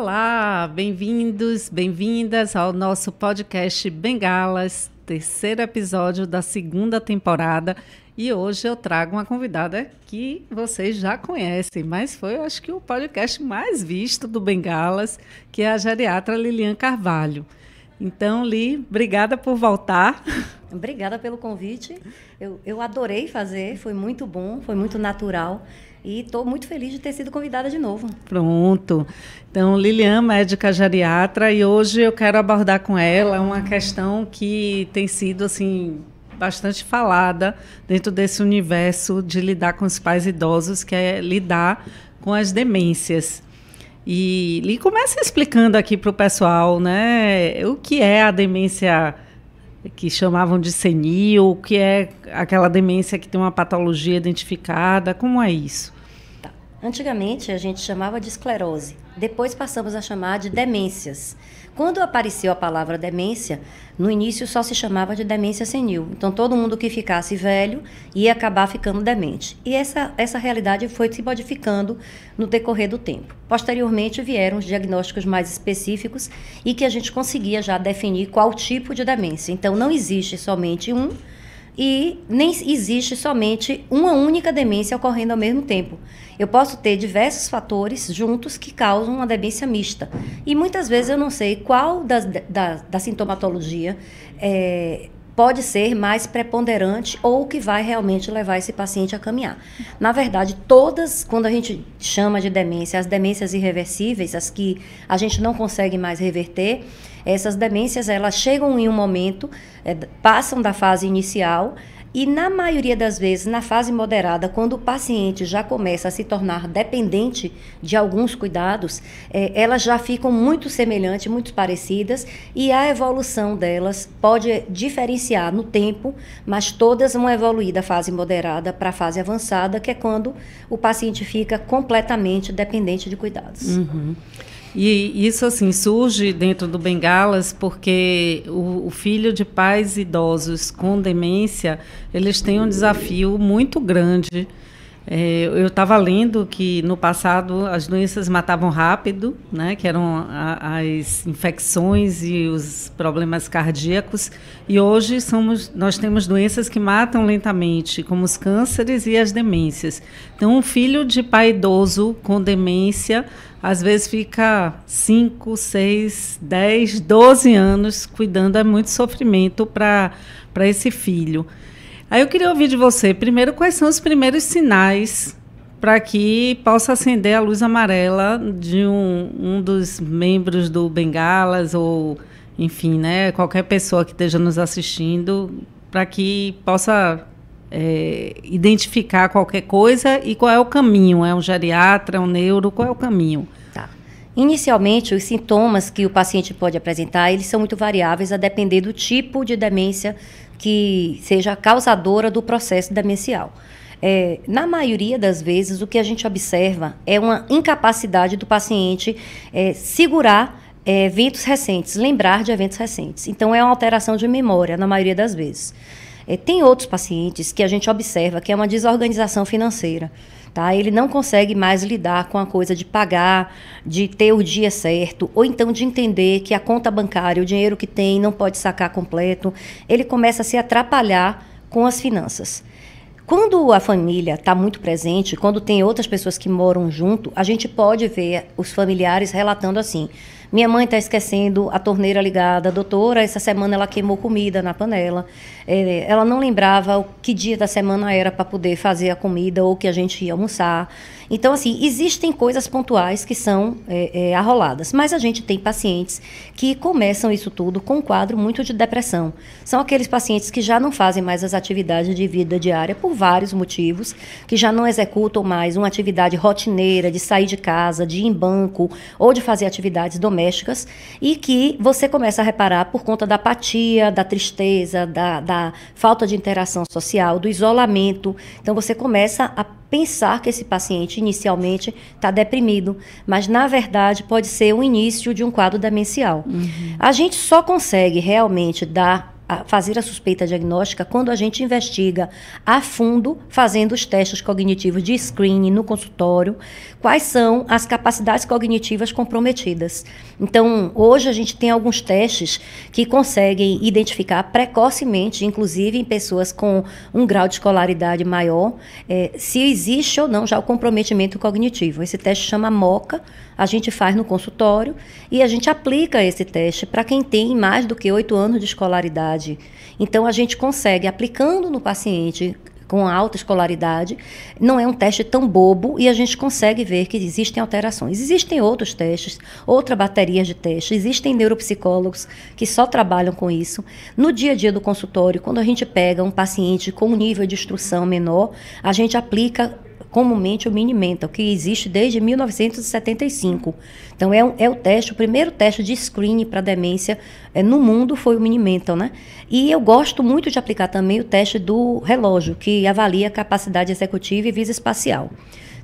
Olá, bem-vindos, bem-vindas ao nosso podcast Bengalas, terceiro episódio da segunda temporada. E hoje eu trago uma convidada que vocês já conhecem, mas foi, eu acho que, o podcast mais visto do Bengalas, que é a geriatra Lilian Carvalho. Então, Li, obrigada por voltar. Obrigada pelo convite. Eu, eu adorei fazer, foi muito bom, foi muito natural. E estou muito feliz de ter sido convidada de novo. Pronto. Então, Lilian, médica geriatra, e hoje eu quero abordar com ela uma questão que tem sido assim bastante falada dentro desse universo de lidar com os pais idosos, que é lidar com as demências. E, e começa explicando aqui para o pessoal, né, o que é a demência que chamavam de senil, que é aquela demência que tem uma patologia identificada. Como é isso? Tá. Antigamente a gente chamava de esclerose, depois passamos a chamar de demências. Quando apareceu a palavra demência, no início só se chamava de demência senil. Então todo mundo que ficasse velho ia acabar ficando demente. E essa, essa realidade foi se modificando no decorrer do tempo. Posteriormente vieram os diagnósticos mais específicos e que a gente conseguia já definir qual tipo de demência. Então não existe somente um e nem existe somente uma única demência ocorrendo ao mesmo tempo. Eu posso ter diversos fatores juntos que causam uma demência mista. E muitas vezes eu não sei qual da, da sintomatologia é, pode ser mais preponderante ou que vai realmente levar esse paciente a caminhar. Na verdade, todas, quando a gente chama de demência, as demências irreversíveis, as que a gente não consegue mais reverter, essas demências, elas chegam em um momento, é, passam da fase inicial e na maioria das vezes, na fase moderada, quando o paciente já começa a se tornar dependente de alguns cuidados, eh, elas já ficam muito semelhantes, muito parecidas, e a evolução delas pode diferenciar no tempo, mas todas vão evoluir da fase moderada para a fase avançada, que é quando o paciente fica completamente dependente de cuidados. Uhum. E isso assim surge dentro do Bengalas porque o, o, filho de pais idosos com demência eles têm um desafio muito grande. É, eu estava lendo que no passado as doenças matavam rápido, né? Que eram a, as infecções e os problemas cardíacos. E hoje somos, nós temos doenças que matam lentamente, como os cânceres e as demências. Então, um filho de pai idoso com demência às vezes fica 5, 6, 10, 12 anos cuidando, é muito sofrimento para esse filho. Aí eu queria ouvir de você, primeiro, quais são os primeiros sinais para que possa acender a luz amarela de um, um dos membros do Bengalas ou, enfim, né, qualquer pessoa que esteja nos assistindo, para que possa é, identificar qualquer coisa e qual é o caminho? É um geriatra, é um neuro? Qual é o caminho? Tá. Inicialmente, os sintomas que o paciente pode apresentar, eles são muito variáveis a depender do tipo de demência que seja causadora do processo demencial. É, na maioria das vezes, o que a gente observa é uma incapacidade do paciente é, segurar é, eventos recentes, lembrar de eventos recentes. Então, é uma alteração de memória, na maioria das vezes. É, tem outros pacientes que a gente observa que é uma desorganização financeira. Tá? Ele não consegue mais lidar com a coisa de pagar, de ter o dia certo, ou então de entender que a conta bancária, o dinheiro que tem, não pode sacar completo. Ele começa a se atrapalhar com as finanças. Quando a família está muito presente, quando tem outras pessoas que moram junto, a gente pode ver os familiares relatando assim: minha mãe está esquecendo a torneira ligada. Doutora, essa semana ela queimou comida na panela. É, ela não lembrava o que dia da semana era para poder fazer a comida ou que a gente ia almoçar. Então, assim, existem coisas pontuais que são é, é, arroladas, mas a gente tem pacientes que começam isso tudo com um quadro muito de depressão. São aqueles pacientes que já não fazem mais as atividades de vida diária por vários motivos, que já não executam mais uma atividade rotineira de sair de casa, de ir em banco ou de fazer atividades domésticas e que você começa a reparar por conta da apatia, da tristeza, da, da falta de interação social, do isolamento. Então, você começa a pensar que esse paciente inicialmente está deprimido, mas na verdade pode ser o início de um quadro demencial. Uhum. A gente só consegue realmente dar a fazer a suspeita diagnóstica quando a gente investiga a fundo, fazendo os testes cognitivos de screening no consultório, quais são as capacidades cognitivas comprometidas. Então, hoje a gente tem alguns testes que conseguem identificar precocemente, inclusive em pessoas com um grau de escolaridade maior, eh, se existe ou não já o comprometimento cognitivo. Esse teste chama MOCA a gente faz no consultório e a gente aplica esse teste para quem tem mais do que oito anos de escolaridade. Então, a gente consegue, aplicando no paciente com alta escolaridade, não é um teste tão bobo e a gente consegue ver que existem alterações. Existem outros testes, outra bateria de testes, existem neuropsicólogos que só trabalham com isso. No dia a dia do consultório, quando a gente pega um paciente com um nível de instrução menor, a gente aplica comumente o Minimental, que existe desde 1975. Então, é, um, é o teste, o primeiro teste de screening para demência é, no mundo foi o Minimental, né? E eu gosto muito de aplicar também o teste do relógio, que avalia a capacidade executiva e visa espacial.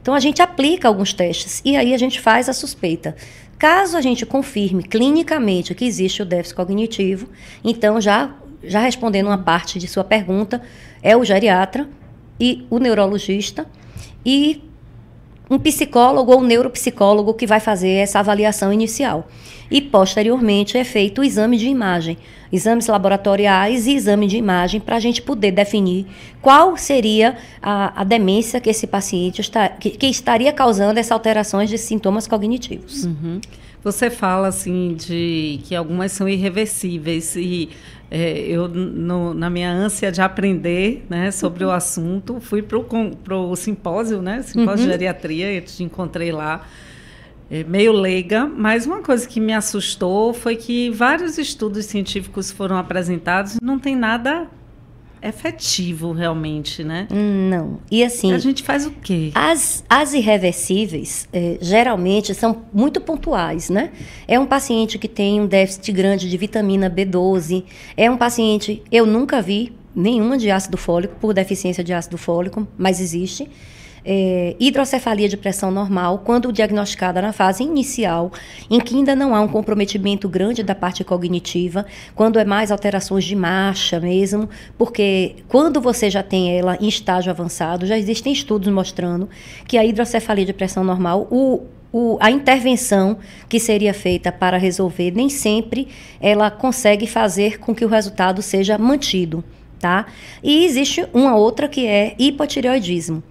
Então, a gente aplica alguns testes e aí a gente faz a suspeita. Caso a gente confirme clinicamente que existe o déficit cognitivo, então já já respondendo uma parte de sua pergunta, é o geriatra e o neurologista e um psicólogo ou um neuropsicólogo que vai fazer essa avaliação inicial. E posteriormente é feito o exame de imagem, exames laboratoriais e exame de imagem para a gente poder definir qual seria a, a demência que esse paciente está, que, que, estaria causando essas alterações de sintomas cognitivos. Uhum. Você fala assim de que algumas são irreversíveis e é, eu no, na minha ânsia de aprender né, sobre uhum. o assunto fui para o simpósio, né, simpósio uhum. de geriatria, eu te encontrei lá é, meio leiga, mas uma coisa que me assustou foi que vários estudos científicos foram apresentados, não tem nada efetivo realmente, né? Não. E assim. A gente faz o quê? As, as irreversíveis é, geralmente são muito pontuais, né? É um paciente que tem um déficit grande de vitamina B12. É um paciente, eu nunca vi nenhuma de ácido fólico por deficiência de ácido fólico, mas existe é, hidrocefalia de pressão normal quando diagnosticada na fase inicial, em que ainda não há um comprometimento grande da parte cognitiva, quando é mais alterações de marcha mesmo, porque quando você já tem ela em estágio avançado, já existem estudos mostrando que a hidrocefalia de pressão normal, o o, a intervenção que seria feita para resolver, nem sempre ela consegue fazer com que o resultado seja mantido, tá? E existe uma outra que é hipotireoidismo.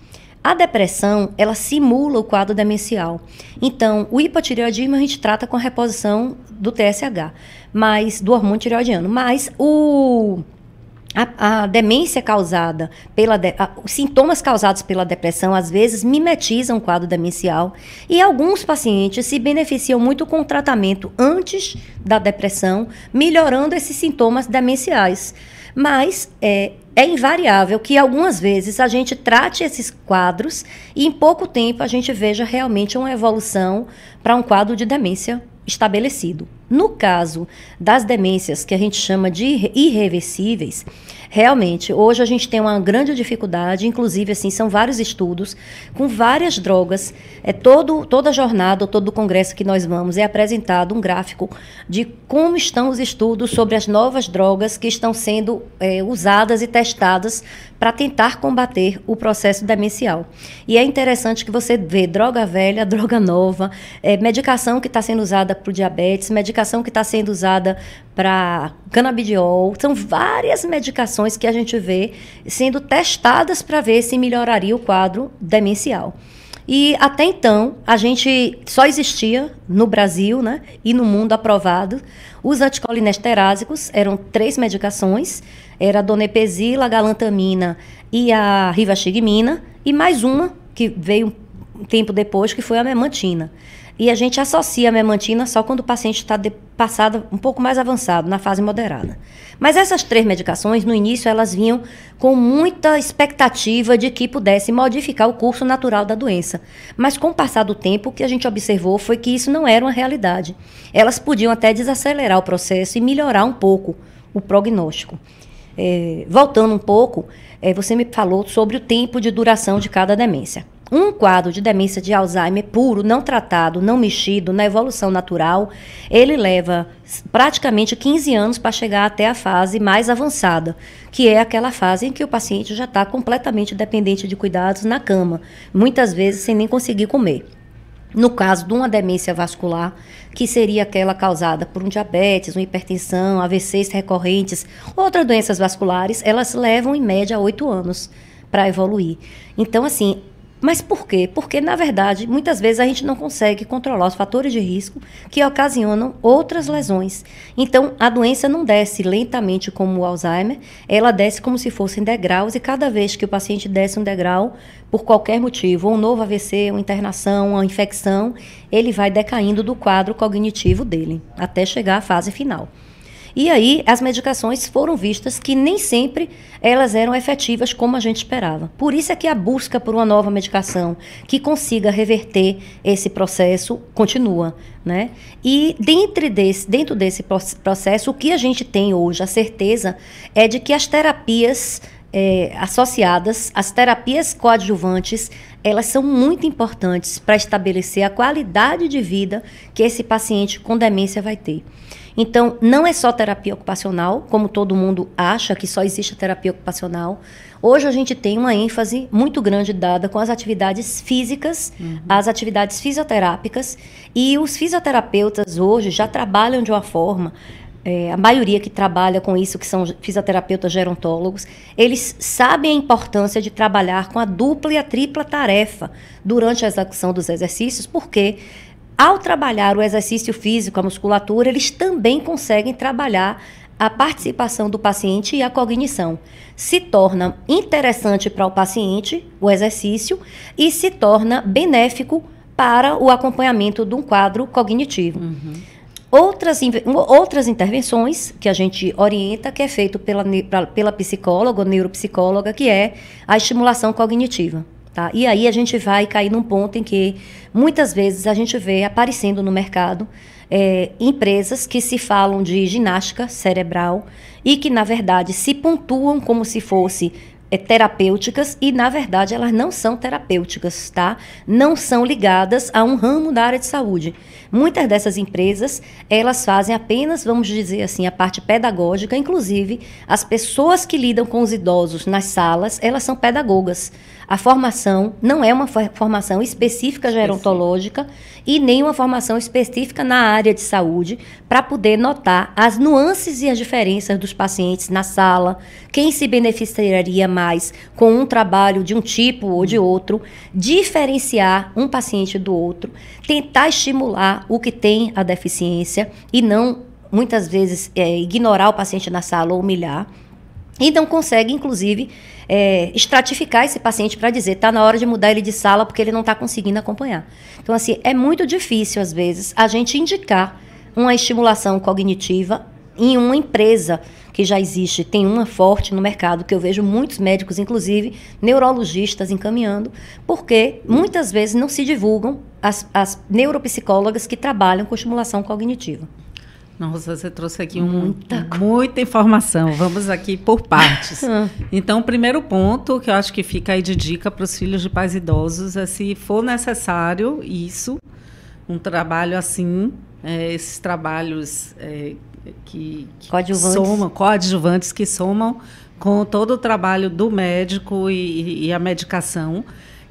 A depressão, ela simula o quadro demencial. Então, o hipotireoidismo a gente trata com a reposição do TSH, mas do hormônio tireoidiano, mas o a, a, demência causada pela de, a, os sintomas causados pela depressão às vezes mimetizam o quadro demencial e alguns pacientes se beneficiam muito com o tratamento antes da depressão, melhorando esses sintomas demenciais. Mas é, é invariável que algumas vezes a gente trate esses quadros e em pouco tempo a gente veja realmente uma evolução para um quadro de demência estabelecido. No caso das demências que a gente chama de irreversíveis, realmente hoje a gente tem uma grande dificuldade, inclusive assim, são vários estudos com várias drogas. É todo toda jornada, todo congresso que nós vamos é apresentado um gráfico de como estão os estudos sobre as novas drogas que estão sendo é, usadas e testadas para tentar combater o processo demencial. E é interessante que você vê droga velha, droga nova, é, medicação que está sendo usada para o diabetes, medicação medicação que está sendo usada para canabidiol. São várias medicações que a gente vê sendo testadas para ver se melhoraria o quadro demencial. E até então, a gente só existia no Brasil né, e no mundo aprovado os anticolinesterásicos eram três medicações, era a donepezila, a galantamina e a rivastigmina, e mais uma que veio um tempo depois, que foi a memantina. E a gente associa a memantina só quando o paciente está passado um pouco mais avançado, na fase moderada. Mas essas três medicações, no início, elas vinham com muita expectativa de que pudesse modificar o curso natural da doença. Mas com o passar do tempo, o que a gente observou foi que isso não era uma realidade. Elas podiam até desacelerar o processo e melhorar um pouco o prognóstico. É, voltando um pouco, é, você me falou sobre o tempo de duração de cada demência. Um quadro de demência de Alzheimer puro, não tratado, não mexido, na evolução natural, ele leva praticamente 15 anos para chegar até a fase mais avançada, que é aquela fase em que o paciente já está completamente dependente de cuidados na cama, muitas vezes sem nem conseguir comer. No caso de uma demência vascular, que seria aquela causada por um diabetes, uma hipertensão, AVCs recorrentes, outras doenças vasculares, elas levam em média oito anos para evoluir. Então, assim, mas por quê? Porque, na verdade, muitas vezes a gente não consegue controlar os fatores de risco que ocasionam outras lesões. Então, a doença não desce lentamente como o Alzheimer, ela desce como se fossem degraus, e cada vez que o paciente desce um degrau, por qualquer motivo, um novo AVC, uma internação, uma infecção, ele vai decaindo do quadro cognitivo dele, até chegar à fase final. E aí as medicações foram vistas que nem sempre elas eram efetivas como a gente esperava. Por isso é que a busca por uma nova medicação que consiga reverter esse processo continua, né? E dentro desse, dentro desse processo, o que a gente tem hoje, a certeza, é de que as terapias é, associadas, as terapias coadjuvantes, elas são muito importantes para estabelecer a qualidade de vida que esse paciente com demência vai ter. Então, não é só terapia ocupacional, como todo mundo acha que só existe a terapia ocupacional. Hoje a gente tem uma ênfase muito grande dada com as atividades físicas, uhum. as atividades fisioterápicas, e os fisioterapeutas hoje já trabalham de uma forma é, a maioria que trabalha com isso, que são fisioterapeutas gerontólogos, eles sabem a importância de trabalhar com a dupla e a tripla tarefa durante a execução dos exercícios, porque ao trabalhar o exercício físico, a musculatura, eles também conseguem trabalhar a participação do paciente e a cognição. Se torna interessante para o paciente o exercício e se torna benéfico para o acompanhamento de um quadro cognitivo. Uhum. Outras, outras intervenções que a gente orienta, que é feito pela, pela psicóloga ou neuropsicóloga, que é a estimulação cognitiva. Tá? E aí a gente vai cair num ponto em que muitas vezes a gente vê aparecendo no mercado é, empresas que se falam de ginástica cerebral e que, na verdade, se pontuam como se fosse é, terapêuticas e, na verdade, elas não são terapêuticas, tá? Não são ligadas a um ramo da área de saúde. Muitas dessas empresas, elas fazem apenas, vamos dizer assim, a parte pedagógica, inclusive as pessoas que lidam com os idosos nas salas, elas são pedagogas. A formação não é uma formação específica gerontológica e nem uma formação específica na área de saúde para poder notar as nuances e as diferenças dos pacientes na sala, quem se beneficiaria mais com um trabalho de um tipo ou de outro, diferenciar um paciente do outro, tentar estimular o que tem a deficiência e não muitas vezes é, ignorar o paciente na sala ou humilhar. E não consegue, inclusive, é, estratificar esse paciente para dizer está na hora de mudar ele de sala porque ele não está conseguindo acompanhar. Então, assim, é muito difícil, às vezes, a gente indicar uma estimulação cognitiva em uma empresa que já existe, tem uma forte no mercado, que eu vejo muitos médicos, inclusive neurologistas, encaminhando, porque muitas vezes não se divulgam as, as neuropsicólogas que trabalham com estimulação cognitiva. Nossa, você trouxe aqui muita, um, muita informação. Vamos aqui por partes. Ah. então, o primeiro ponto que eu acho que fica aí de dica para os filhos de pais idosos é se for necessário isso, um trabalho assim, é, esses trabalhos é, que, que coadjuvantes. somam, coadjuvantes que somam com todo o trabalho do médico e, e a medicação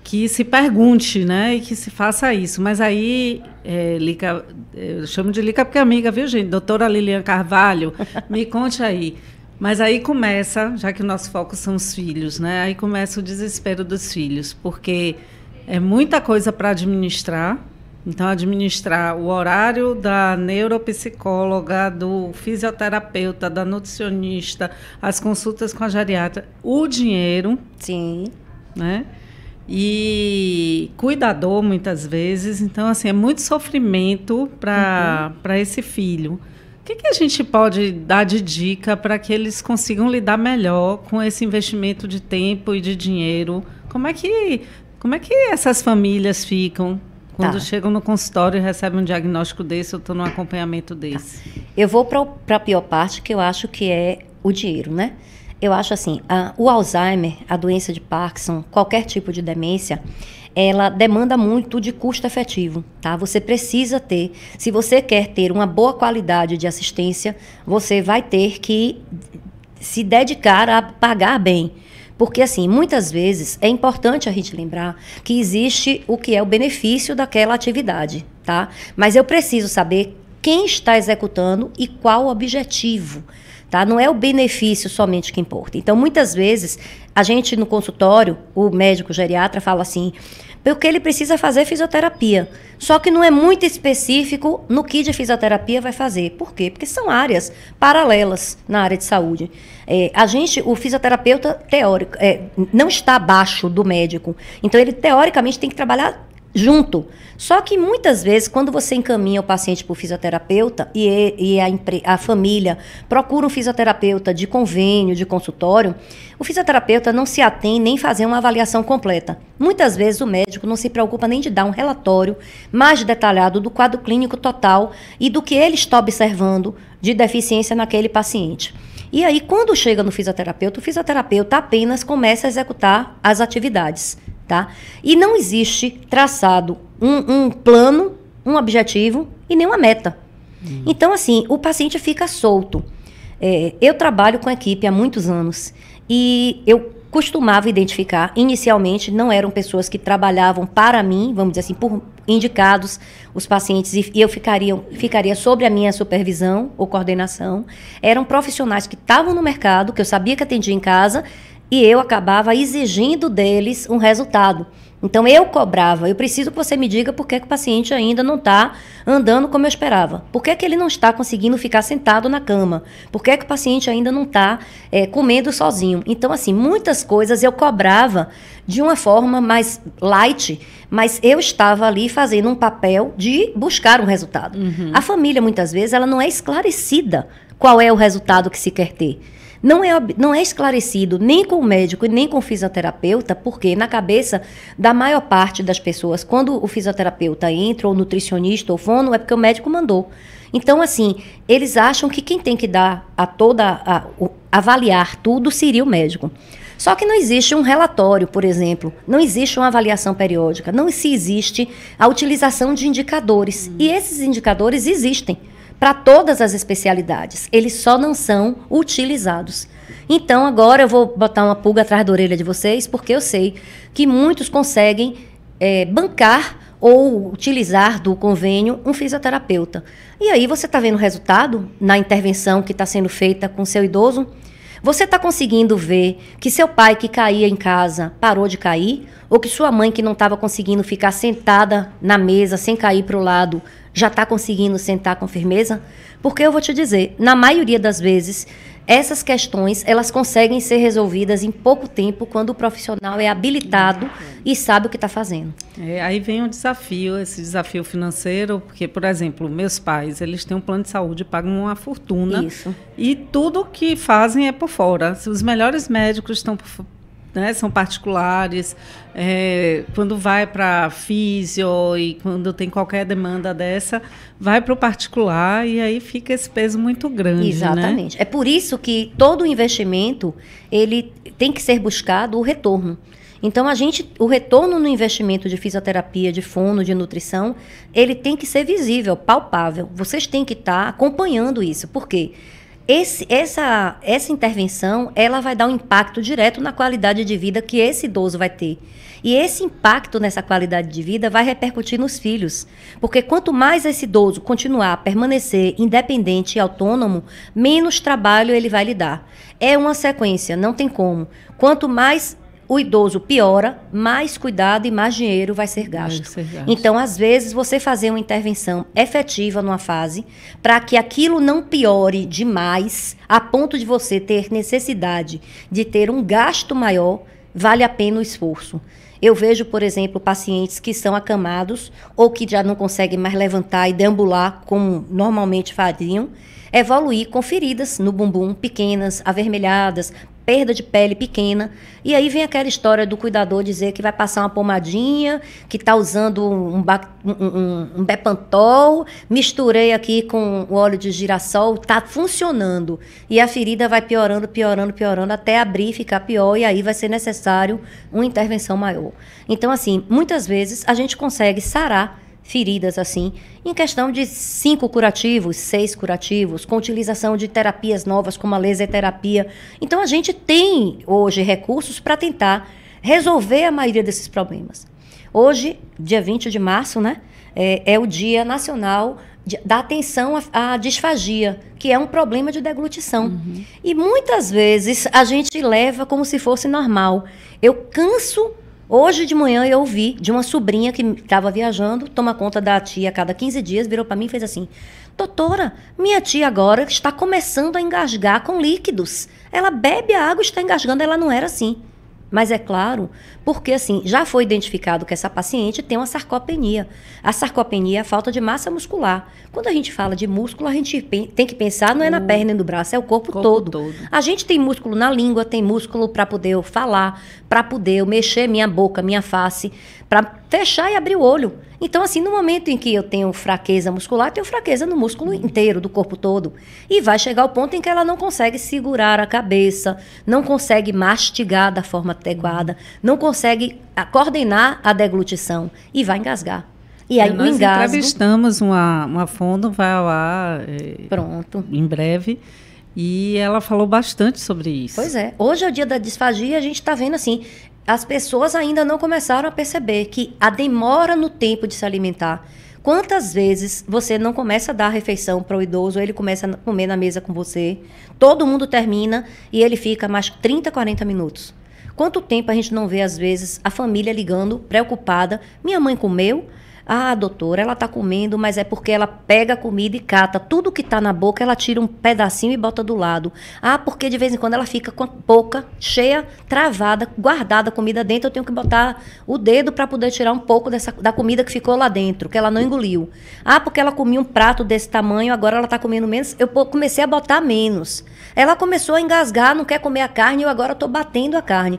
que se pergunte, né, e que se faça isso. Mas aí, é, Lica, é, eu chamo de Lica porque é amiga, viu, gente? Doutora Lilian Carvalho, me conte aí. Mas aí começa, já que o nosso foco são os filhos, né? Aí começa o desespero dos filhos, porque é muita coisa para administrar. Então, administrar o horário da neuropsicóloga, do fisioterapeuta, da nutricionista, as consultas com a geriatra, o dinheiro. Sim. Né? e cuidador muitas vezes. Então, assim, é muito sofrimento para uhum. esse filho. O que, que, a gente pode dar de dica para que eles consigam lidar melhor com esse investimento de tempo e de dinheiro? Como é que, como é que essas famílias ficam quando tá. chegam no consultório e recebem um diagnóstico desse ou estão num acompanhamento tá. desse? Tá. Eu vou para a pior parte, que eu acho que é o dinheiro, né? eu acho assim, a, o Alzheimer, a doença de Parkinson, qualquer tipo de demência, ela demanda muito de custo efetivo, tá? Você precisa ter, se você quer ter uma boa qualidade de assistência, você vai ter que se dedicar a pagar bem. Porque, assim, muitas vezes é importante a gente lembrar que existe o que é o benefício daquela atividade, tá? Mas eu preciso saber quem está executando e qual o objetivo tá? Não é o benefício somente que importa. Então, muitas vezes, a gente no consultório, o médico geriatra fala assim, porque ele precisa fazer fisioterapia. Só que não é muito específico no que de fisioterapia vai fazer. Por quê? Porque são áreas paralelas na área de saúde. É, a gente, o fisioterapeuta teórico, é, não está abaixo do médico. Então ele teoricamente tem que trabalhar junto. Só que muitas vezes, quando você encaminha o paciente para o fisioterapeuta e, e a, a, família procura um fisioterapeuta de convênio, de consultório, o fisioterapeuta não se atém nem fazer uma avaliação completa. Muitas vezes o médico não se preocupa nem de dar um relatório mais detalhado do quadro clínico total e do que ele está observando de deficiência naquele paciente. E aí, quando chega no fisioterapeuta, o fisioterapeuta apenas começa a executar as atividades tá? E não existe traçado um, um plano, um objetivo e nem uma meta. Hum. Então, assim, o paciente fica solto. É, eu trabalho com equipe há muitos anos e eu costumava identificar. Inicialmente, não eram pessoas que trabalhavam para mim, vamos dizer assim, por indicados os pacientes e, eu ficaria, ficaria sobre a minha supervisão ou coordenação. Eram profissionais que estavam no mercado, que eu sabia que atendia em casa, e eu acabava exigindo deles um resultado. Então eu cobrava, eu preciso que você me diga por que, que o paciente ainda não está andando como eu esperava. Por que, que ele não está conseguindo ficar sentado na cama? Por que, que o paciente ainda não está é, comendo sozinho? Então, assim, muitas coisas eu cobrava de uma forma mais light, mas eu estava ali fazendo um papel de buscar um resultado. Uhum. A família, muitas vezes, ela não é esclarecida qual é o resultado que se quer ter não é, não é esclarecido nem com o médico e nem com o fisioterapeuta, porque na cabeça da maior parte das pessoas, quando o fisioterapeuta entra, ou nutricionista, ou fono, é porque o médico mandou. Então, assim, eles acham que quem tem que dar a toda, a, o, avaliar tudo seria o médico. Só que não existe um relatório, por exemplo, não existe uma avaliação periódica, não se existe a utilização de indicadores. Hum. E esses indicadores existem para todas as especialidades. Eles só não são utilizados. Então, agora eu vou botar uma pulga atrás da orelha de vocês, porque eu sei que muitos conseguem é, bancar ou utilizar do convênio um fisioterapeuta. E aí você está vendo o resultado na intervenção que está sendo feita com seu idoso? Você está conseguindo ver que seu pai que caía em casa parou de cair? Ou que sua mãe que não estava conseguindo ficar sentada na mesa sem cair para o lado já está conseguindo sentar com firmeza? Porque eu vou te dizer, na maioria das vezes, essas questões elas conseguem ser resolvidas em pouco tempo quando o profissional é habilitado e sabe o que está fazendo. É, aí vem o desafio, esse desafio financeiro, porque, por exemplo, meus pais, eles têm um plano de saúde, pagam uma fortuna. Isso. E tudo que fazem é por fora. Os melhores médicos estão por né, são particulares, é, quando vai para físio e quando tem qualquer demanda dessa, vai para o particular e aí fica esse peso muito grande. Né? Exatamente. Né? É por isso que todo investimento ele tem que ser buscado o retorno. Então a gente, o retorno no investimento de fisioterapia, de fono, de nutrição, ele tem que ser visível, palpável. Vocês têm que estar tá acompanhando isso. Por quê? Porque esse, essa, essa intervenção ela vai dar um impacto direto na qualidade de vida que esse idoso vai ter. E esse impacto nessa qualidade de vida vai repercutir nos filhos. Porque quanto mais esse idoso continuar a permanecer independente e autônomo, menos trabalho ele vai lhe dar. É uma sequência, não tem como. Quanto mais o idoso piora, mais cuidado e mais dinheiro vai ser gasto. Vai ser gasto. Então, às vezes, você fazer uma intervenção efetiva numa fase para que aquilo não piore demais, a ponto de você ter necessidade de ter um gasto maior, vale a pena o esforço. Eu vejo, por exemplo, pacientes que são acamados ou que já não conseguem mais levantar e deambular como normalmente fariam, evoluir com feridas no bumbum pequenas, avermelhadas, perda de pele pequena. E aí vem aquela história do cuidador dizer que vai passar uma pomadinha, que está usando um, um, um, Bepantol, misturei aqui com o óleo de girassol, está funcionando. E a ferida vai piorando, piorando, piorando, até abrir e ficar pior, e aí vai ser necessário uma intervenção maior. Então, assim, muitas vezes a gente consegue sarar feridas assim, em questão de cinco curativos, seis curativos, com utilização de terapias novas como a laser terapia. Então a gente tem hoje recursos para tentar resolver a maioria desses problemas. Hoje, dia 20 de março, né, é, é o Dia Nacional de, da Atenção à, à, Disfagia, que é um problema de deglutição. Uhum. E muitas vezes a gente leva como se fosse normal. Eu canso Hoje de manhã eu ouvi de uma sobrinha que estava viajando, toma conta da tia a cada 15 dias, virou para mim e fez assim: Doutora, minha tia agora está começando a engasgar com líquidos. Ela bebe a água e está engasgando, ela não era assim. Mas é claro, porque assim, já foi identificado que essa paciente tem uma sarcopenia. A sarcopenia é a falta de massa muscular. Quando a gente fala de músculo, a gente tem que pensar não é na perna e é no braço, é o corpo, corpo todo. todo. A gente tem músculo na língua, tem músculo para poder falar, para poder mexer minha boca, minha face, para fechar e abrir o olho. Então, assim, no momento em que eu tenho fraqueza muscular, eu tenho fraqueza no músculo inteiro, do corpo todo. E vai chegar o ponto em que ela não consegue segurar a cabeça, não consegue mastigar da forma adequada, não consegue coordenar a deglutição e vai engasgar. E aí, é, nós engasgo... entrevistamos uma, uma fundo vai lá é, Pronto. em breve. E ela falou bastante sobre isso. Pois é. Hoje é o dia da disfagia e a gente está vendo assim as pessoas ainda não começaram a perceber que a demora no tempo de se alimentar. Quantas vezes você não começa a dar a refeição para o idoso, ele começa a comer na mesa com você, todo mundo termina e ele fica mais 30, 40 minutos. Quanto tempo a gente não vê, às vezes, a família ligando, preocupada: minha mãe comeu, ah, doutora, ela está comendo, mas é porque ela pega a comida e cata. Tudo que está na boca, ela tira um pedacinho e bota do lado. Ah, porque de vez em quando ela fica com a boca cheia, travada, guardada a comida dentro. Eu tenho que botar o dedo para poder tirar um pouco dessa, da comida que ficou lá dentro, que ela não engoliu. Ah, porque ela comia um prato desse tamanho, agora ela está comendo menos. Eu comecei a botar menos. Ela começou a engasgar, não quer comer a carne, eu agora estou batendo a carne.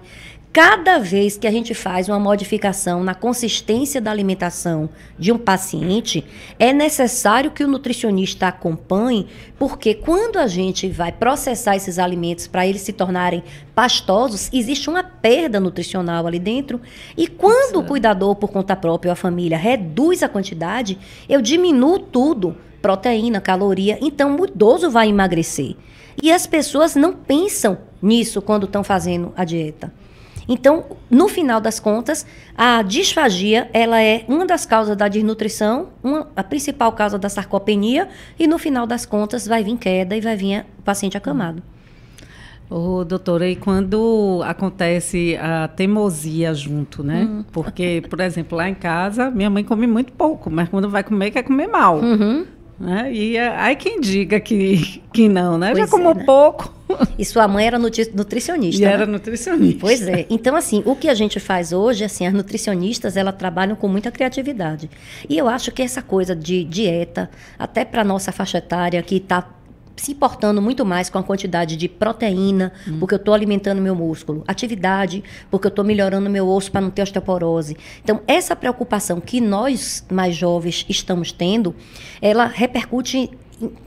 Cada vez que a gente faz uma modificação na consistência da alimentação de um paciente, é necessário que o nutricionista acompanhe, porque quando a gente vai processar esses alimentos para eles se tornarem pastosos, existe uma perda nutricional ali dentro. E quando Isso, o cuidador, por conta própria ou a família, reduz a quantidade, eu diminuo tudo proteína, caloria. Então, o idoso vai emagrecer. E as pessoas não pensam nisso quando estão fazendo a dieta. Então, no final das contas, a disfagia ela é uma das causas da desnutrição, uma, a principal causa da sarcopenia, e no final das contas vai vir queda e vai vir o paciente acamado. Ô, oh, doutora, e quando acontece a teimosia junto, né? Uhum. Porque, por exemplo, lá em casa, minha mãe come muito pouco, mas quando vai comer, quer comer mal. Uhum. Né? E eh, aí quem diga que, que não, né? Pois Já é, como é, né? pouco. E sua mãe era nutricionista. E né? era nutricionista. Pois é. Então, assim, o que a gente faz hoje, assim, as nutricionistas, elas trabalham com muita criatividade. E eu acho que essa coisa de dieta, até para nossa faixa etária que está se importando muito mais com a quantidade de proteína, hum. porque eu estou alimentando meu músculo, atividade, porque eu estou melhorando meu osso para não ter osteoporose. Então, essa preocupação que nós mais jovens estamos tendo, ela repercute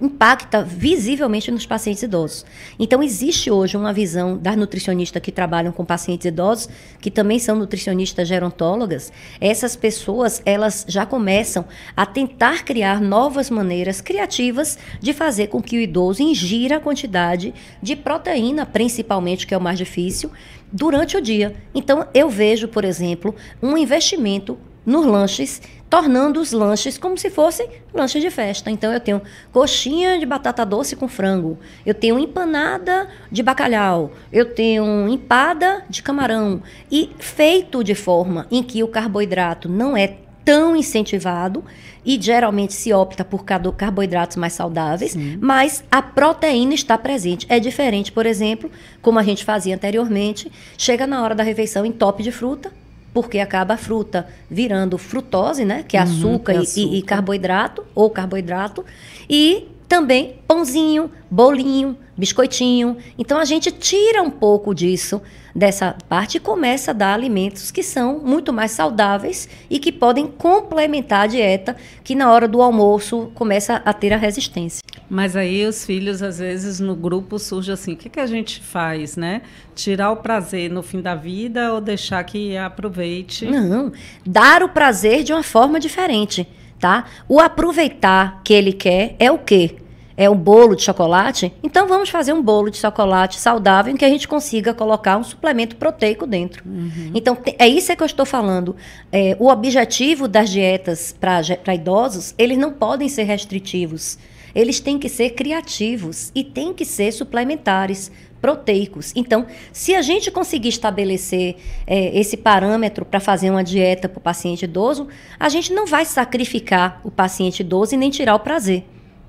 impacta visivelmente nos pacientes idosos. Então, existe hoje uma visão das nutricionistas que trabalham com pacientes idosos, que também são nutricionistas gerontólogas. Essas pessoas, elas já começam a tentar criar novas maneiras criativas de fazer com que o idoso ingira a quantidade de proteína, principalmente, que é o mais difícil, durante o dia. Então, eu vejo, por exemplo, um investimento nos lanches, tornando os lanches como se fossem lanches de festa. Então eu tenho coxinha de batata doce com frango, eu tenho empanada de bacalhau, eu tenho empada de camarão e feito de forma em que o carboidrato não é tão incentivado e geralmente se opta por carboidratos mais saudáveis, Sim. mas a proteína está presente. É diferente, por exemplo, como a gente fazia anteriormente, chega na hora da refeição em top de fruta, porque acaba a fruta virando frutose, né? Que é uhum, açúcar, é açúcar. E, e carboidrato, ou carboidrato, e também pãozinho, bolinho, biscoitinho. Então a gente tira um pouco disso, dessa parte, e começa a dar alimentos que são muito mais saudáveis e que podem complementar a dieta, que na hora do almoço começa a ter a resistência. Mas aí os filhos, às vezes, no grupo surge assim: o que, que a gente faz, né? Tirar o prazer no fim da vida ou deixar que aproveite? Não, dar o prazer de uma forma diferente. Tá? O aproveitar que ele quer é o quê? é um bolo de chocolate, então vamos fazer um bolo de chocolate saudável em que a gente consiga colocar um suplemento proteico dentro. Uhum. Então, é isso é que eu estou falando. É, o objetivo das dietas para idosos, eles não podem ser restritivos. Eles têm que ser criativos e têm que ser suplementares, proteicos. Então, se a gente conseguir estabelecer é, esse parâmetro para fazer uma dieta para o paciente idoso, a gente não vai sacrificar o paciente idoso e nem tirar o prazer.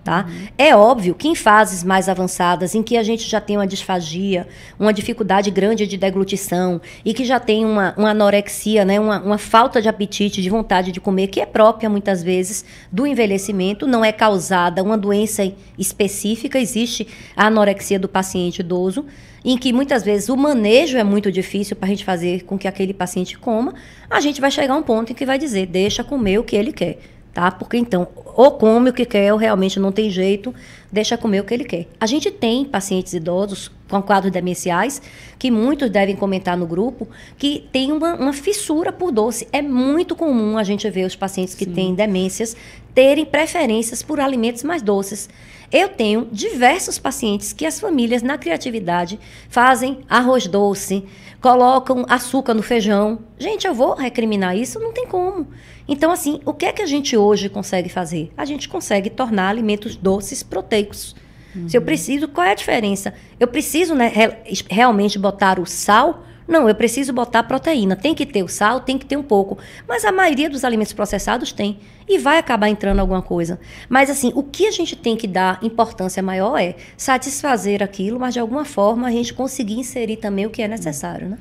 Tá? Uhum. É óbvio que em fases mais avançadas, em que a gente já tem uma disfagia, uma dificuldade grande de deglutição e que já tem uma, uma anorexia, né? Uma, uma, falta de apetite, de vontade de comer, que é própria muitas vezes do envelhecimento, não é causada uma doença específica, existe a anorexia do paciente idoso, em que muitas vezes o manejo é muito difícil para a gente fazer com que aquele paciente coma, a gente vai chegar a um ponto em que vai dizer, deixa comer o que ele quer tá? Porque então, ou come o que quer, ou realmente não tem jeito, deixa comer o que ele quer. A gente tem pacientes idosos com quadros demenciais, que muitos devem comentar no grupo, que tem uma, uma fissura por doce. É muito comum a gente ver os pacientes que Sim. têm demências terem preferências por alimentos mais doces. Eu tenho diversos pacientes que as famílias, na criatividade, fazem arroz doce, colocam açúcar no feijão. Gente, eu vou recriminar isso? Não tem como. Então, assim, o que é que a gente hoje consegue fazer? A gente consegue tornar alimentos doces proteicos. Uhum. Se eu uhum. preciso, qual é a diferença? Eu preciso né, re realmente botar o sal não, eu preciso botar proteína. Tem que ter o sal, tem que ter um pouco. Mas a maioria dos alimentos processados tem. E vai acabar entrando alguma coisa. Mas, assim, o que a gente tem que dar importância maior é satisfazer aquilo, mas de alguma forma a gente conseguir inserir também o que é necessário, né?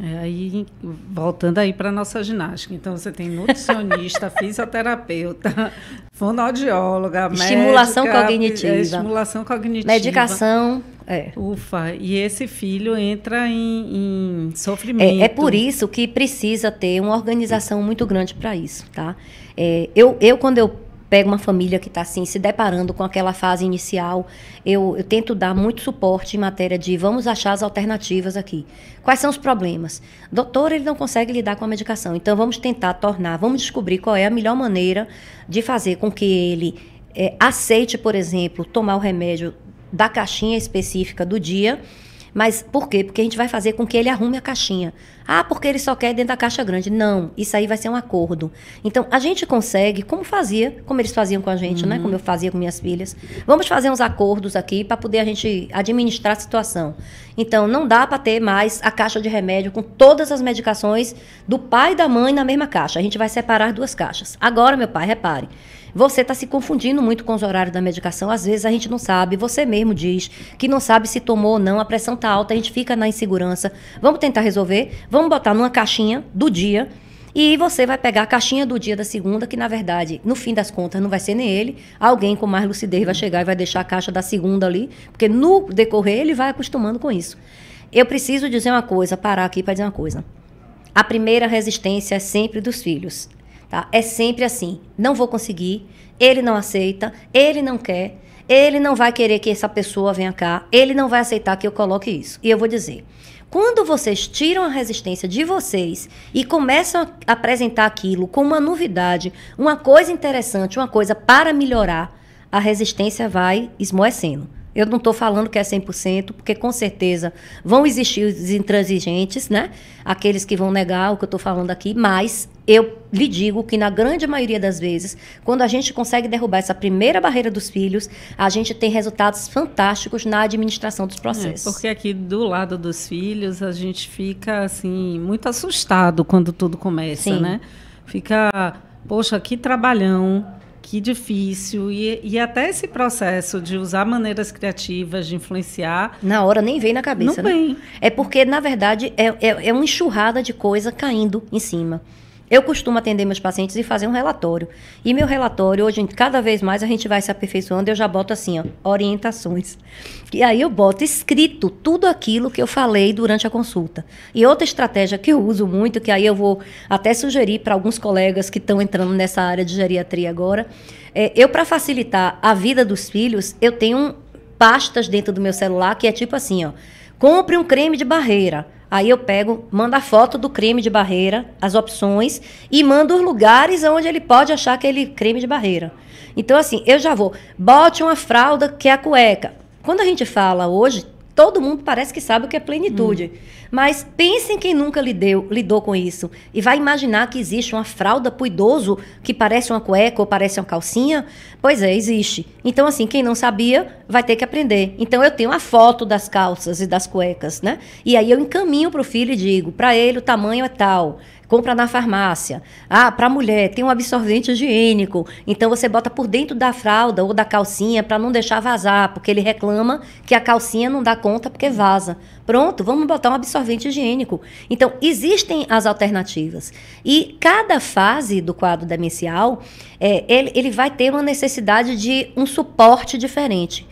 É, aí, voltando aí para a nossa ginástica. Então, você tem nutricionista, fisioterapeuta, fonoaudióloga, estimulação médica, cognitiva. É, estimulação cognitiva. Medicação. É. Ufa, e esse filho entra em, em sofrimento. É, é, por isso que precisa ter uma organização muito grande para isso, tá? É, eu, eu, quando eu pego uma família que está assim, se deparando com aquela fase inicial, eu, eu, tento dar muito suporte em matéria de vamos achar as alternativas aqui. Quais são os problemas? Doutor, ele não consegue lidar com a medicação, então vamos tentar tornar, vamos descobrir qual é a melhor maneira de fazer com que ele é, aceite, por exemplo, tomar o remédio da caixinha específica do dia. Mas por quê? Porque a gente vai fazer com que ele arrume a caixinha. Ah, porque ele só quer dentro da caixa grande. Não, isso aí vai ser um acordo. Então, a gente consegue, como fazia, como eles faziam com a gente, né? uhum. né? Como eu fazia com minhas filhas. Vamos fazer uns acordos aqui para poder a gente administrar a situação. Então, não dá para ter mais a caixa de remédio com todas as medicações do pai e da mãe na mesma caixa. A gente vai separar duas caixas. Agora, meu pai, repare. Você está se confundindo muito com os horários da medicação. Às vezes a gente não sabe. Você mesmo diz que não sabe se tomou ou não. A pressão está alta, a gente fica na insegurança. Vamos tentar resolver. Vamos botar numa caixinha do dia. E você vai pegar a caixinha do dia da segunda, que na verdade, no fim das contas, não vai ser nem ele. Alguém com mais lucidez vai chegar e vai deixar a caixa da segunda ali, porque no decorrer ele vai acostumando com isso. Eu preciso dizer uma coisa, parar aqui para dizer uma coisa. A primeira resistência é sempre dos filhos. Tá? É sempre assim. Não vou conseguir, ele não aceita, ele não quer, ele não vai querer que essa pessoa venha cá, ele não vai aceitar que eu coloque isso. E eu vou dizer. Quando vocês tiram a resistência de vocês e começam a apresentar aquilo como uma novidade, uma coisa interessante, uma coisa para melhorar, a resistência vai esmoecendo. Eu não estou falando que é 100%, porque com certeza vão existir os intransigentes, né? Aqueles que vão negar o que eu estou falando aqui, mas eu lhe digo que na grande maioria das vezes, quando a gente consegue derrubar essa primeira barreira dos filhos, a gente tem resultados fantásticos na administração dos é, processos. É, porque aqui do lado dos filhos, a gente fica assim muito assustado quando tudo começa, Sim. né? Fica, poxa, que trabalhão que difícil. E, e até esse processo de usar maneiras criativas, de influenciar. Na hora nem vem na cabeça. Não né? vem. É porque, na verdade, é, é, é uma enxurrada de coisa caindo em cima. Eu costumo atender meus pacientes e fazer um relatório. E meu relatório, hoje, cada vez mais a gente vai se aperfeiçoando, eu já boto assim, ó, orientações. E aí eu boto escrito tudo aquilo que eu falei durante a consulta. E outra estratégia que eu uso muito, que aí eu vou até sugerir para alguns colegas que estão entrando nessa área de geriatria agora, é, eu, para facilitar a vida dos filhos, eu tenho pastas dentro do meu celular que é tipo assim, ó, compre um creme de barreira Aí eu pego, mando a foto do creme de barreira, as opções, e mando os lugares onde ele pode achar aquele creme de barreira. Então, assim, eu já vou. Bote uma fralda que é a cueca. Quando a gente fala hoje, Todo mundo parece que sabe o que é plenitude. Hum. Mas pense em quem nunca lideu, lidou com isso e vai imaginar que existe uma fralda pro idoso que parece uma cueca ou parece uma calcinha. Pois é, existe. Então, assim, quem não sabia vai ter que aprender. Então, eu tenho a foto das calças e das cuecas, né? E aí eu encaminho para o filho e digo: para ele o tamanho é tal compra na farmácia. Ah, para mulher, tem um absorvente higiênico. Então você bota por dentro da fralda ou da calcinha para não deixar vazar, porque ele reclama que a calcinha não dá conta porque vaza. Pronto, vamos botar um absorvente higiênico. Então, existem as alternativas. E cada fase do quadro demencial, é, ele, ele vai ter uma necessidade de um suporte diferente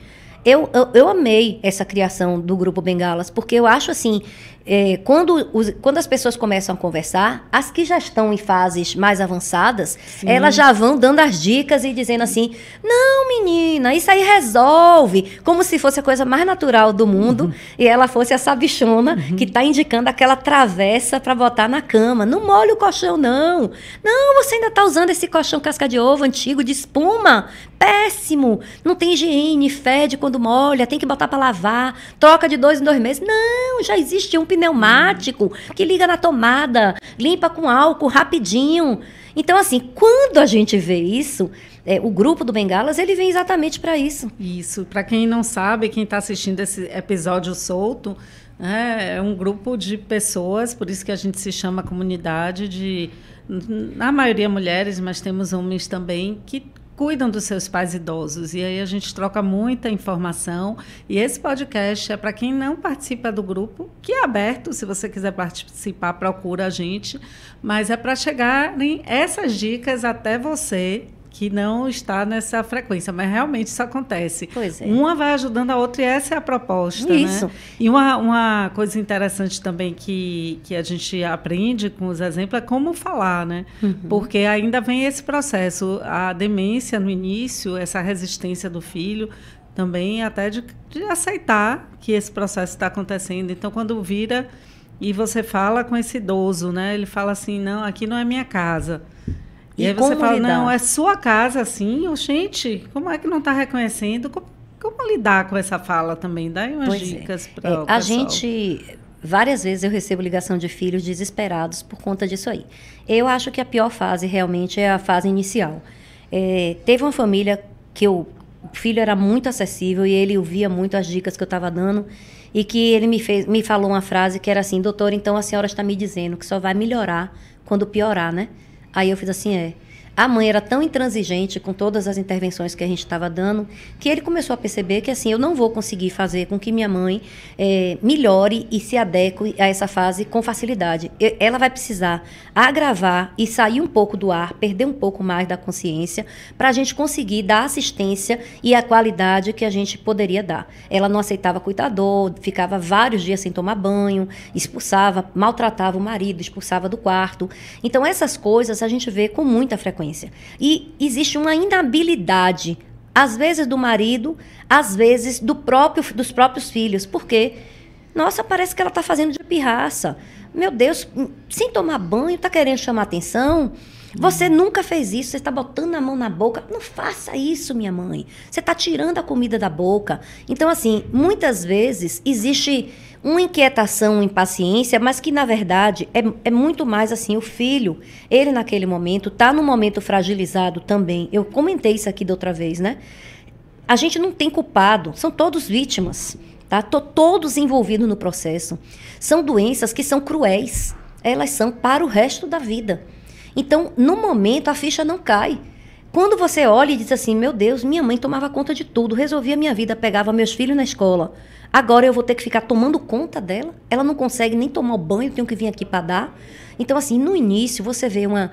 eu, eu, eu amei essa criação do Grupo Bengalas, porque eu acho assim, é, quando, os, quando as pessoas começam a conversar, as que já estão em fases mais avançadas, Sim. elas já vão dando as dicas e dizendo assim: não, menina, isso aí resolve. Como se fosse a coisa mais natural do mundo uhum. e ela fosse a sabichona uhum. que está indicando aquela travessa para botar na cama. Não molha o colchão, não. Não, você ainda está usando esse colchão casca de ovo antigo, de espuma. Péssimo. Não tem higiene, fede quando quando molha, tem que botar para lavar, troca de dois em dois meses. Não, já existe um pneumático que liga na tomada, limpa com álcool rapidinho. Então, assim, quando a gente vê isso, é, o grupo do Bengalas, ele vem exatamente para isso. Isso. Para quem não sabe, quem está assistindo esse episódio solto, é, é um grupo de pessoas, por isso que a gente se chama comunidade de, na maioria mulheres, mas temos homens também, que cuidam dos seus pais idosos. E aí a gente troca muita informação. E esse podcast é para quem não participa do grupo, que é aberto. Se você quiser participar, procura a gente. Mas é para chegarem essas dicas até você que não está nessa frequência, mas realmente isso acontece. Pois é. Uma vai ajudando a outra e essa é a proposta. Né? Isso. Né? E uma, uma coisa interessante também que, que a gente aprende com os exemplos é como falar, né? Uhum. Porque ainda vem esse processo, a demência no início, essa resistência do filho, também até de, de aceitar que esse processo está acontecendo. Então, quando vira e você fala com esse idoso, né? Ele fala assim, não, aqui não é minha casa e, e aí você fala, lidar? não, é sua casa assim, oh, gente, como é que não está reconhecendo? Como, como, lidar com essa fala também? Dá umas pois é. dicas é. para é, A pessoal. gente, várias vezes eu recebo ligação de filhos desesperados por conta disso aí. Eu acho que a pior fase realmente é a fase inicial. É, teve uma família que eu, o filho era muito acessível e ele ouvia muito as dicas que eu estava dando e que ele me, fez, me falou uma frase que era assim, doutor, então a senhora está me dizendo que só vai melhorar quando piorar, né? Aí eu fiz assim, é. A mãe era tão intransigente com todas as intervenções que a gente estava dando que ele começou a perceber que assim eu não vou conseguir fazer com que minha mãe é, melhore e se adeque a essa fase com facilidade. Ela vai precisar agravar e sair um pouco do ar, perder um pouco mais da consciência para a gente conseguir dar assistência e a qualidade que a gente poderia dar. Ela não aceitava cuidador, ficava vários dias sem tomar banho, expulsava, maltratava o marido, expulsava do quarto. Então essas coisas a gente vê com muita frequência frequência. E existe uma inabilidade, às vezes do marido, às vezes do próprio, dos próprios filhos. porque Nossa, parece que ela está fazendo de pirraça. Meu Deus, sem tomar banho, está querendo chamar atenção? Você uhum. nunca fez isso, você está botando a mão na boca. Não faça isso, minha mãe. Você está tirando a comida da boca. Então, assim, muitas vezes existe uma inquietação, uma impaciência, mas que na verdade é, é muito mais assim o filho. Ele naquele momento está num momento fragilizado também. Eu comentei isso aqui da outra vez, né? A gente não tem culpado, são todos vítimas, tá? Tô todos envolvidos no processo. São doenças que são cruéis. Elas são para o resto da vida. Então, no momento a ficha não cai. Quando você olha e diz assim, meu Deus, minha mãe tomava conta de tudo, resolvia minha vida, pegava meus filhos na escola Agora eu vou ter que ficar tomando conta dela. Ela não consegue nem tomar o banho, tenho que vir aqui para dar. Então, assim, no início você vê uma,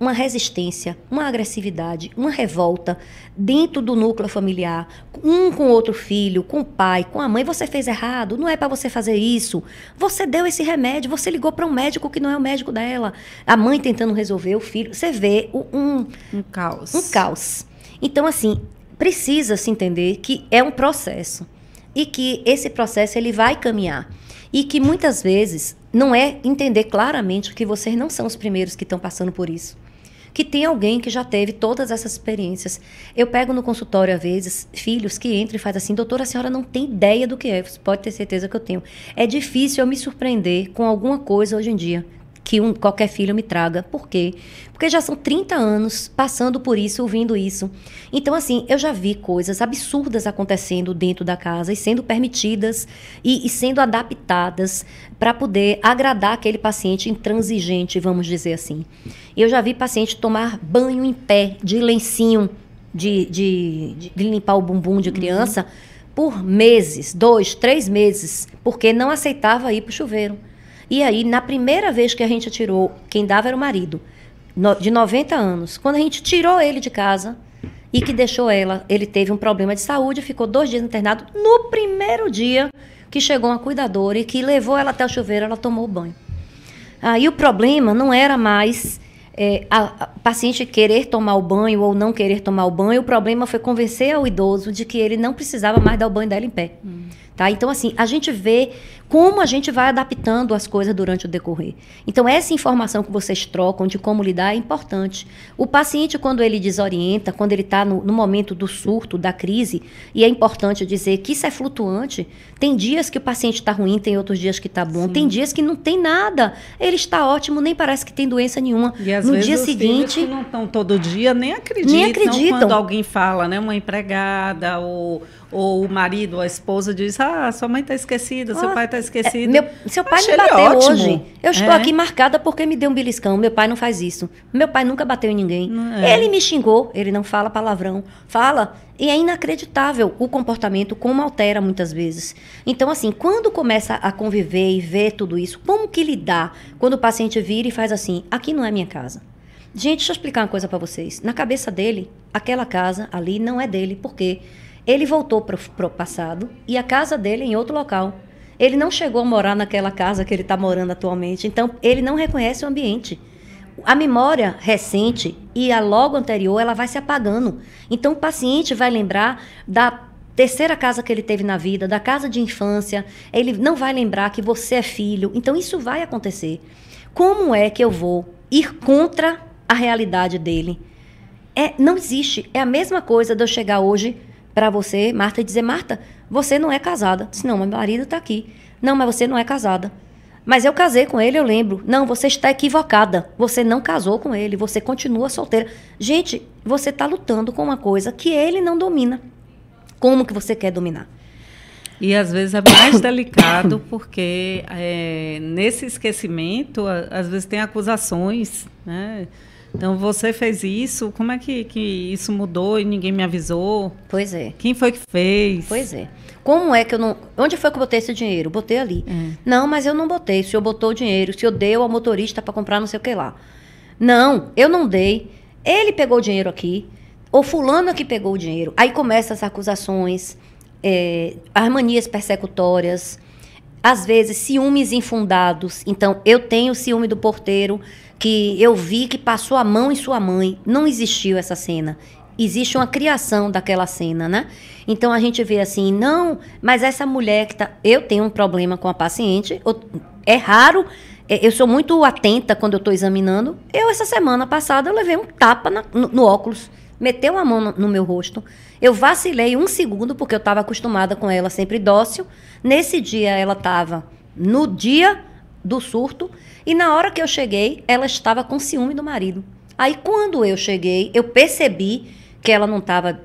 uma resistência, uma agressividade, uma revolta dentro do núcleo familiar, um com outro filho, com o pai, com a mãe, você fez errado, não é para você fazer isso. Você deu esse remédio, você ligou para um médico que não é o médico dela. A mãe tentando resolver o filho, você vê um um caos. Um caos. Então assim, precisa se entender que é um processo e que esse processo ele vai caminhar e que muitas vezes não é entender claramente que vocês não são os primeiros que estão passando por isso. Que tem alguém que já teve todas essas experiências. Eu pego no consultório, às vezes, filhos que entram e fazem assim: doutora, a senhora não tem ideia do que é. Você pode ter certeza que eu tenho. É difícil eu me surpreender com alguma coisa hoje em dia que um, qualquer filho me traga. Por quê? Porque já são 30 anos passando por isso, ouvindo isso. Então, assim, eu já vi coisas absurdas acontecendo dentro da casa e sendo permitidas e, e sendo adaptadas para poder agradar aquele paciente intransigente, vamos dizer assim. Eu já vi paciente tomar banho em pé, de lencinho, de, de, de, de limpar o bumbum de uhum. criança, uhum. por meses, dois, três meses, porque não aceitava ir para o chuveiro. E aí, na primeira vez que a gente tirou, quem dava era o marido, de 90 anos. Quando a gente tirou ele de casa e que deixou ela, ele teve um problema de saúde, ficou dois dias internado. No primeiro dia que chegou uma cuidadora e que levou ela até o chuveiro, ela tomou banho. Aí o problema não era mais é, a, a, paciente querer tomar o banho ou não querer tomar o banho, o problema foi convencer o idoso de que ele não precisava mais dar o banho dela em pé. Hum. Tá? Então, assim, a gente vê como a gente vai adaptando as coisas durante o decorrer. Então, essa informação que vocês trocam de como lidar é importante. O paciente, quando ele desorienta, quando ele está no, no, momento do surto, da crise, e é importante dizer que isso é flutuante, tem dias que o paciente está ruim, tem outros dias que está bom, Sim. tem dias que não tem nada, ele está ótimo, nem parece que tem doença nenhuma. E às no vezes dia os seguinte. Que não estão todo dia, nem acreditam, nem acreditam quando alguém fala, né? Uma empregada ou, ou o marido, a esposa diz: Ah, sua mãe está esquecida, ah, seu pai está esquecido. É, meu, seu pai Achei me bateu hoje. Eu estou é. aqui marcada porque me deu um beliscão. Meu pai não faz isso. Meu pai nunca bateu em ninguém. É. Ele me xingou, ele não fala palavrão. Fala. E é inacreditável o comportamento, como altera muitas vezes. Então, assim, quando começa a conviver e ver tudo isso, como que lidar quando o paciente vira e faz assim: aqui não é minha casa. Gente, deixa eu explicar uma coisa para vocês. Na cabeça dele, aquela casa ali não é dele, porque ele voltou para o passado e a casa dele é em outro local. Ele não chegou a morar naquela casa que ele está morando atualmente, então ele não reconhece o ambiente. A memória recente e a logo anterior, ela vai se apagando. Então o paciente vai lembrar da terceira casa que ele teve na vida, da casa de infância, ele não vai lembrar que você é filho. Então isso vai acontecer. Como é que eu vou ir contra a realidade dele? É, não existe. É a mesma coisa de eu chegar hoje para você, Marta, e dizer: Marta, você não é casada. Disse, não, meu marido está aqui. Não, mas você não é casada. Mas eu casei com ele, eu lembro. Não, você está equivocada. Você não casou com ele, você continua solteira. Gente, você está lutando com uma coisa que ele não domina. Como que você quer dominar? E às vezes é mais delicado, porque é, nesse esquecimento, às vezes tem acusações, né? Então você fez isso, como é que, que isso mudou e ninguém me avisou? Pois é. Quem foi que fez? Pois é. Como é que eu não. Onde foi que eu botei esse dinheiro? Botei ali. Hum. Não, mas eu não botei. O senhor botou o dinheiro, o senhor deu ao motorista para comprar não sei o que lá. Não, eu não dei. Ele pegou o dinheiro aqui, O fulano é que pegou o dinheiro. Aí começam as acusações, é, as manias persecutórias, às vezes ciúmes infundados. Então, eu tenho ciúme do porteiro que eu vi que passou a mão em sua mãe. Não existiu essa cena existe uma criação daquela cena, né? Então a gente vê assim, não, mas essa mulher que tá. Eu tenho um problema com a paciente, é raro. É, eu sou muito atenta quando eu estou examinando. Eu, essa semana passada, eu levei um tapa na, no, no, óculos, meteu a mão no, no, meu rosto. Eu vacilei um segundo, porque eu estava acostumada com ela sempre dócil. Nesse dia, ela estava no dia do surto. E na hora que eu cheguei, ela estava com ciúme do marido. Aí, quando eu cheguei, eu percebi que ela não estava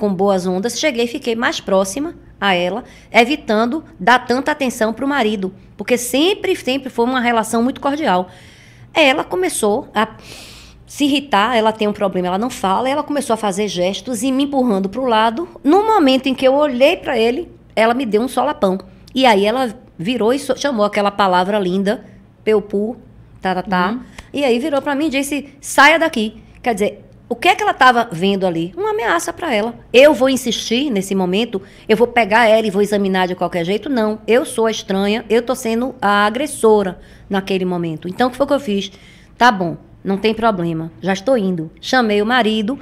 com boas ondas, cheguei e fiquei mais próxima a ela, evitando dar tanta atenção para o marido, porque sempre, sempre foi uma relação muito cordial. Ela começou a se irritar, ela tem um problema, ela não fala, ela começou a fazer gestos e me empurrando para o lado. No momento em que eu olhei para ele, ela me deu um solapão. E aí ela virou e chamou aquela palavra linda, peupu, tá, tá, tá. Uhum. E aí virou para mim e disse: saia daqui. Quer dizer, o que é que ela estava vendo ali? Uma ameaça para ela. Eu vou insistir nesse momento? Eu vou pegar ela e vou examinar de qualquer jeito? Não. Eu sou a estranha, eu estou sendo a agressora naquele momento. Então, o que foi que eu fiz? Tá bom, não tem problema, já estou indo. Chamei o marido,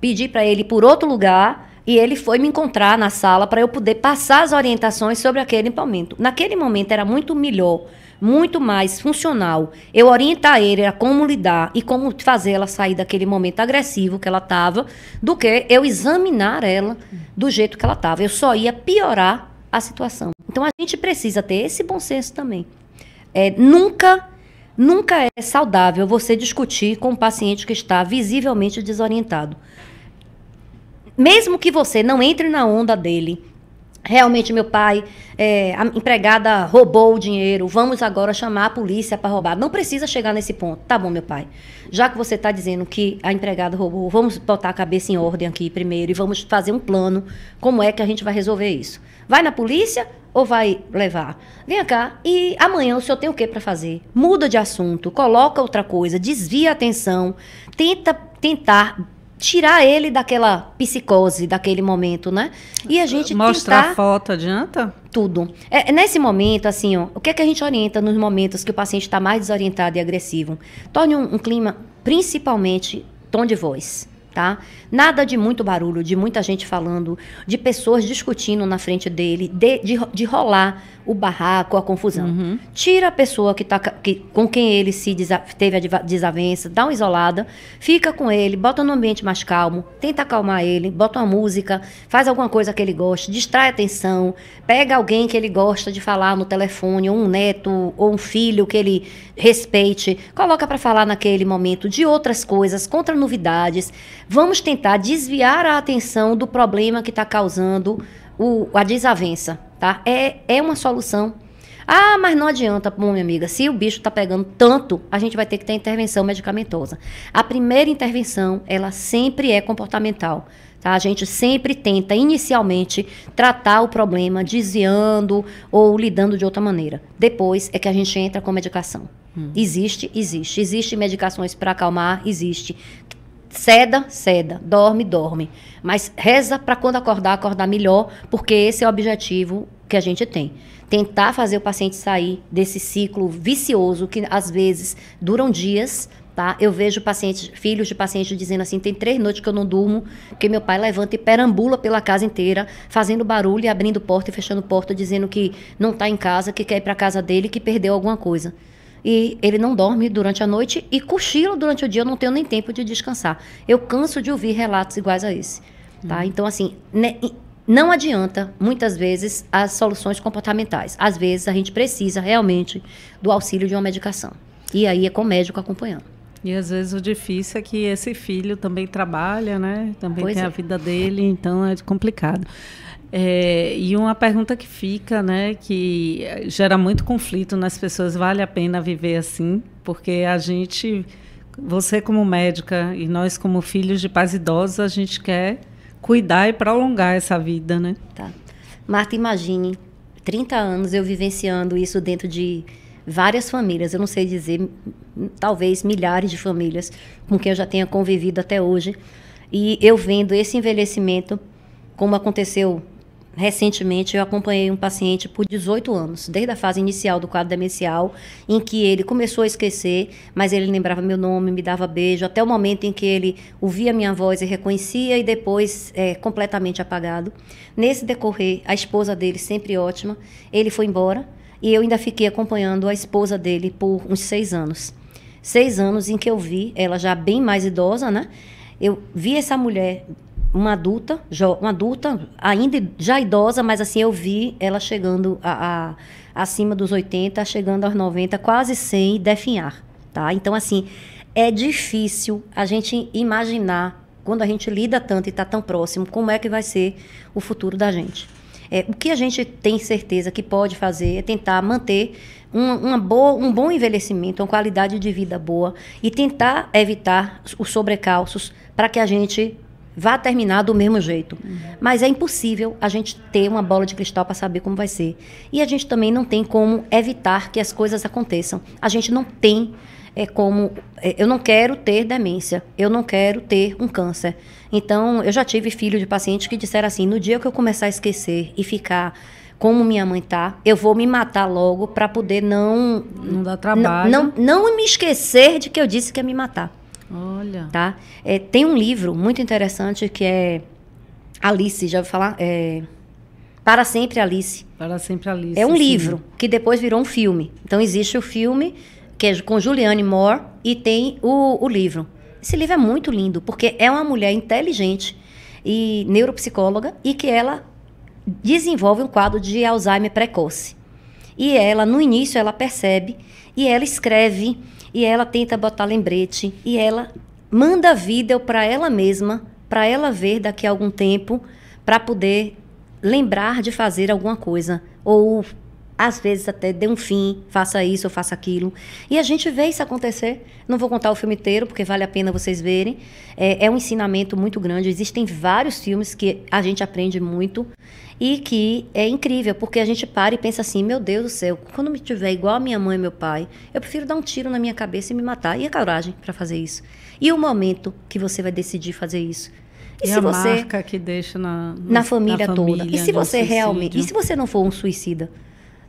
pedi para ele ir por outro lugar e ele foi me encontrar na sala para eu poder passar as orientações sobre aquele momento. Naquele momento era muito melhor muito mais funcional eu orientar ele a como lidar e como fazer ela sair daquele momento agressivo que ela estava, do que eu examinar ela do jeito que ela estava. Eu só ia piorar a situação. Então a gente precisa ter esse bom senso também. É, nunca, nunca é saudável você discutir com um paciente que está visivelmente desorientado. Mesmo que você não entre na onda dele, Realmente meu pai, é, a empregada roubou o dinheiro, vamos agora chamar a polícia para roubar. Não precisa chegar nesse ponto. Tá bom, meu pai. Já que você está dizendo que a empregada roubou, vamos botar a cabeça em ordem aqui primeiro e vamos fazer um plano. Como é que a gente vai resolver isso? Vai na polícia ou vai levar? Vem cá e amanhã o senhor tem o que para fazer? Muda de assunto, coloca outra coisa, desvia a atenção, tenta tentar tirar ele daquela psicose, daquele momento, né? E a gente Mostrar tentar... foto adianta? Tudo. É, é, nesse momento, assim, ó, o que é que a gente orienta nos momentos que o paciente está mais desorientado e agressivo? Torne um, um clima, principalmente, tom de voz tá? Nada de muito barulho, de muita gente falando, de pessoas discutindo na frente dele, de, de, de rolar o barraco, a confusão. Uhum. Tira a pessoa que tá, que, com quem ele se desa, teve a desavença, dá uma isolada, fica com ele, bota no ambiente mais calmo, tenta acalmar ele, bota uma música, faz alguma coisa que ele goste, distrai a atenção, pega alguém que ele gosta de falar no telefone, ou um neto, ou um filho que ele respeite, coloca para falar naquele momento de outras coisas, contra novidades Vamos tentar desviar a atenção do problema que está causando o, a desavença, tá? É, é uma solução. Ah, mas não adianta, bom, minha amiga, se o bicho está pegando tanto, a gente vai ter que ter intervenção medicamentosa. A primeira intervenção, ela sempre é comportamental. Tá? A gente sempre tenta, inicialmente, tratar o problema desviando ou lidando de outra maneira. Depois é que a gente entra com medicação. Hum. Existe, existe. Existe medicações para acalmar, existe Ceda, ceda, dorme, dorme. Mas reza para quando acordar, acordar melhor, porque esse é o objetivo que a gente tem. Tentar fazer o paciente sair desse ciclo vicioso que às vezes duram dias, tá? Eu vejo pacientes, filhos de pacientes dizendo assim, tem três noites que eu não durmo, que meu pai levanta e perambula pela casa inteira, fazendo barulho, e abrindo porta e fechando porta, dizendo que não está em casa, que quer ir para casa dele, que perdeu alguma coisa e ele não dorme durante a noite e cochila durante o dia, eu não tenho nem tempo de descansar. Eu canso de ouvir relatos iguais a esse. Tá? Hum. Então, assim, né, não adianta, muitas vezes, as soluções comportamentais. Às vezes, a gente precisa realmente do auxílio de uma medicação. E aí é com o médico acompanhando. E às vezes o difícil é que esse filho também trabalha, né? Também pois tem é. a vida dele, então é complicado. É, e uma pergunta que fica, né, que gera muito conflito nas pessoas, vale a pena viver assim? Porque a gente, você como médica e nós como filhos de pais idosos, a gente quer cuidar e prolongar essa vida, né? Tá. Marta, imagine 30 anos eu vivenciando isso dentro de várias famílias, eu não sei dizer, talvez milhares de famílias com quem eu já tenha convivido até hoje. E eu vendo esse envelhecimento, como aconteceu Recentemente eu acompanhei um paciente por 18 anos, desde a fase inicial do quadro demencial, em que ele começou a esquecer, mas ele lembrava meu nome, me dava beijo, até o momento em que ele ouvia minha voz e reconhecia, e depois é, completamente apagado. Nesse decorrer, a esposa dele, sempre ótima, ele foi embora e eu ainda fiquei acompanhando a esposa dele por uns seis anos. Seis anos em que eu vi, ela já bem mais idosa, né? Eu vi essa mulher uma adulta, uma adulta, ainda já idosa, mas assim eu vi ela chegando a, a, acima dos 80, chegando aos 90, quase sem definhar, tá? Então assim, é difícil a gente imaginar quando a gente lida tanto e está tão próximo, como é que vai ser o futuro da gente. É, o que a gente tem certeza que pode fazer é tentar manter uma, boa, um bom envelhecimento, uma qualidade de vida boa e tentar evitar os sobrecalços para que a gente Vai terminar do mesmo jeito. Uhum. Mas é impossível a gente ter uma bola de cristal para saber como vai ser. E a gente também não tem como evitar que as coisas aconteçam. A gente não tem é como é, eu não quero ter demência, eu não quero ter um câncer. Então, eu já tive filho de pacientes que disseram assim: no dia que eu começar a esquecer e ficar como minha mãe tá, eu vou me matar logo para poder não não dá trabalho, não, não, não me esquecer de que eu disse que ia me matar. Olha. Tá? É, tem um livro muito interessante que é Alice, já vou falar? É... Para Sempre Alice. Para Sempre Alice. É um sim. livro que depois virou um filme. Então existe o filme que é com Julianne Moore e tem o, o livro. Esse livro é muito lindo porque é uma mulher inteligente e neuropsicóloga e que ela desenvolve um quadro de Alzheimer precoce. E ela, no início, ela percebe e ela escreve e ela tenta botar lembrete e ela manda a vida para ela mesma, para ela ver daqui a algum tempo, para poder lembrar de fazer alguma coisa ou às vezes até dê um fim, faça isso ou faça aquilo. E a gente vê isso acontecer. Não vou contar o filme inteiro, porque vale a pena vocês verem. É, é um ensinamento muito grande. Existem vários filmes que a gente aprende muito e que é incrível, porque a gente para e pensa assim: meu Deus do céu, quando me tiver igual a minha mãe e meu pai, eu prefiro dar um tiro na minha cabeça e me matar. E a coragem para fazer isso? E o momento que você vai decidir fazer isso? E, e a você, marca que deixa na, na, na família, na família toda. E se você suicídio. realmente, e se você não for um suicida?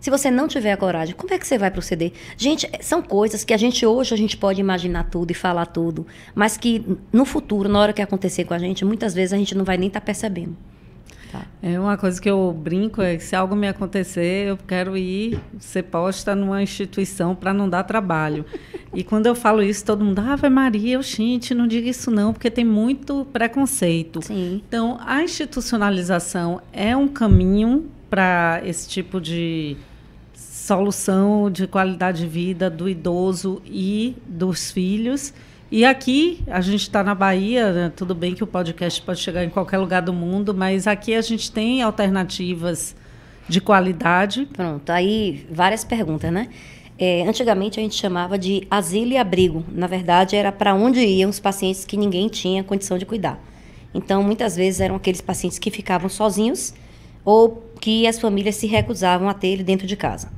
Se você não tiver a coragem, como é que você vai proceder? Gente, são coisas que a gente hoje a gente pode imaginar tudo e falar tudo, mas que no futuro, na hora que acontecer com a gente, muitas vezes a gente não vai nem estar tá percebendo. Tá. É uma coisa que eu brinco é que se algo me acontecer, eu quero ir ser posta numa instituição para não dar trabalho. e quando eu falo isso, todo mundo, vai Maria, eu gente, não diga isso não, porque tem muito preconceito. Sim. Então, a institucionalização é um caminho para esse tipo de solução de qualidade de vida do idoso e dos filhos. E aqui, a gente está na Bahia, né? tudo bem que o podcast pode chegar em qualquer lugar do mundo, mas aqui a gente tem alternativas de qualidade. Pronto, aí várias perguntas, né? É, antigamente a gente chamava de asilo e abrigo. Na verdade, era para onde iam os pacientes que ninguém tinha condição de cuidar. Então, muitas vezes eram aqueles pacientes que ficavam sozinhos ou que as famílias se recusavam a ter ele dentro de casa.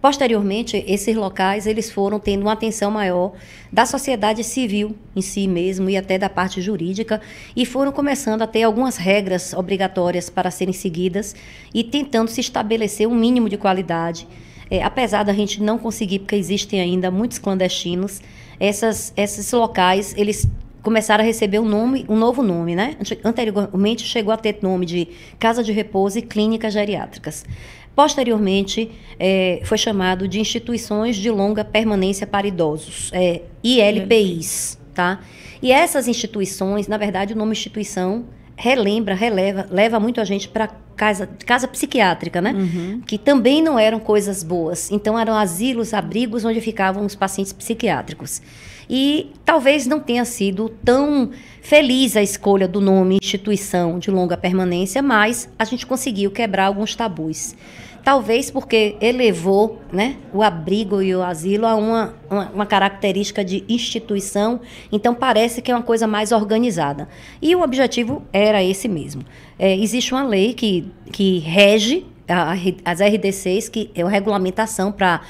Posteriormente, esses locais eles foram tendo uma atenção maior da sociedade civil em si mesmo e até da parte jurídica e foram começando a ter algumas regras obrigatórias para serem seguidas e tentando se estabelecer um mínimo de qualidade. É, apesar da gente não conseguir, porque existem ainda muitos clandestinos, essas, esses locais eles começaram a receber um nome, um novo nome, né? Anteriormente chegou a ter nome de Casa de Repouso e Clínicas Geriátricas. Posteriormente, é, foi chamado de instituições de longa permanência para idosos, é, ILPIs, tá? E essas instituições, na verdade, o nome instituição relembra, releva, leva muito a gente para casa, casa psiquiátrica, né? Uhum. Que também não eram coisas boas. Então eram asilos, abrigos onde ficavam os pacientes psiquiátricos. E talvez não tenha sido tão feliz a escolha do nome instituição de longa permanência, mas a gente conseguiu quebrar alguns tabus. Talvez porque elevou né, o abrigo e o asilo a uma, uma, uma, característica de instituição, então parece que é uma coisa mais organizada. E o objetivo era esse mesmo. É, existe uma lei que, que rege a, as RDCs, que é a regulamentação para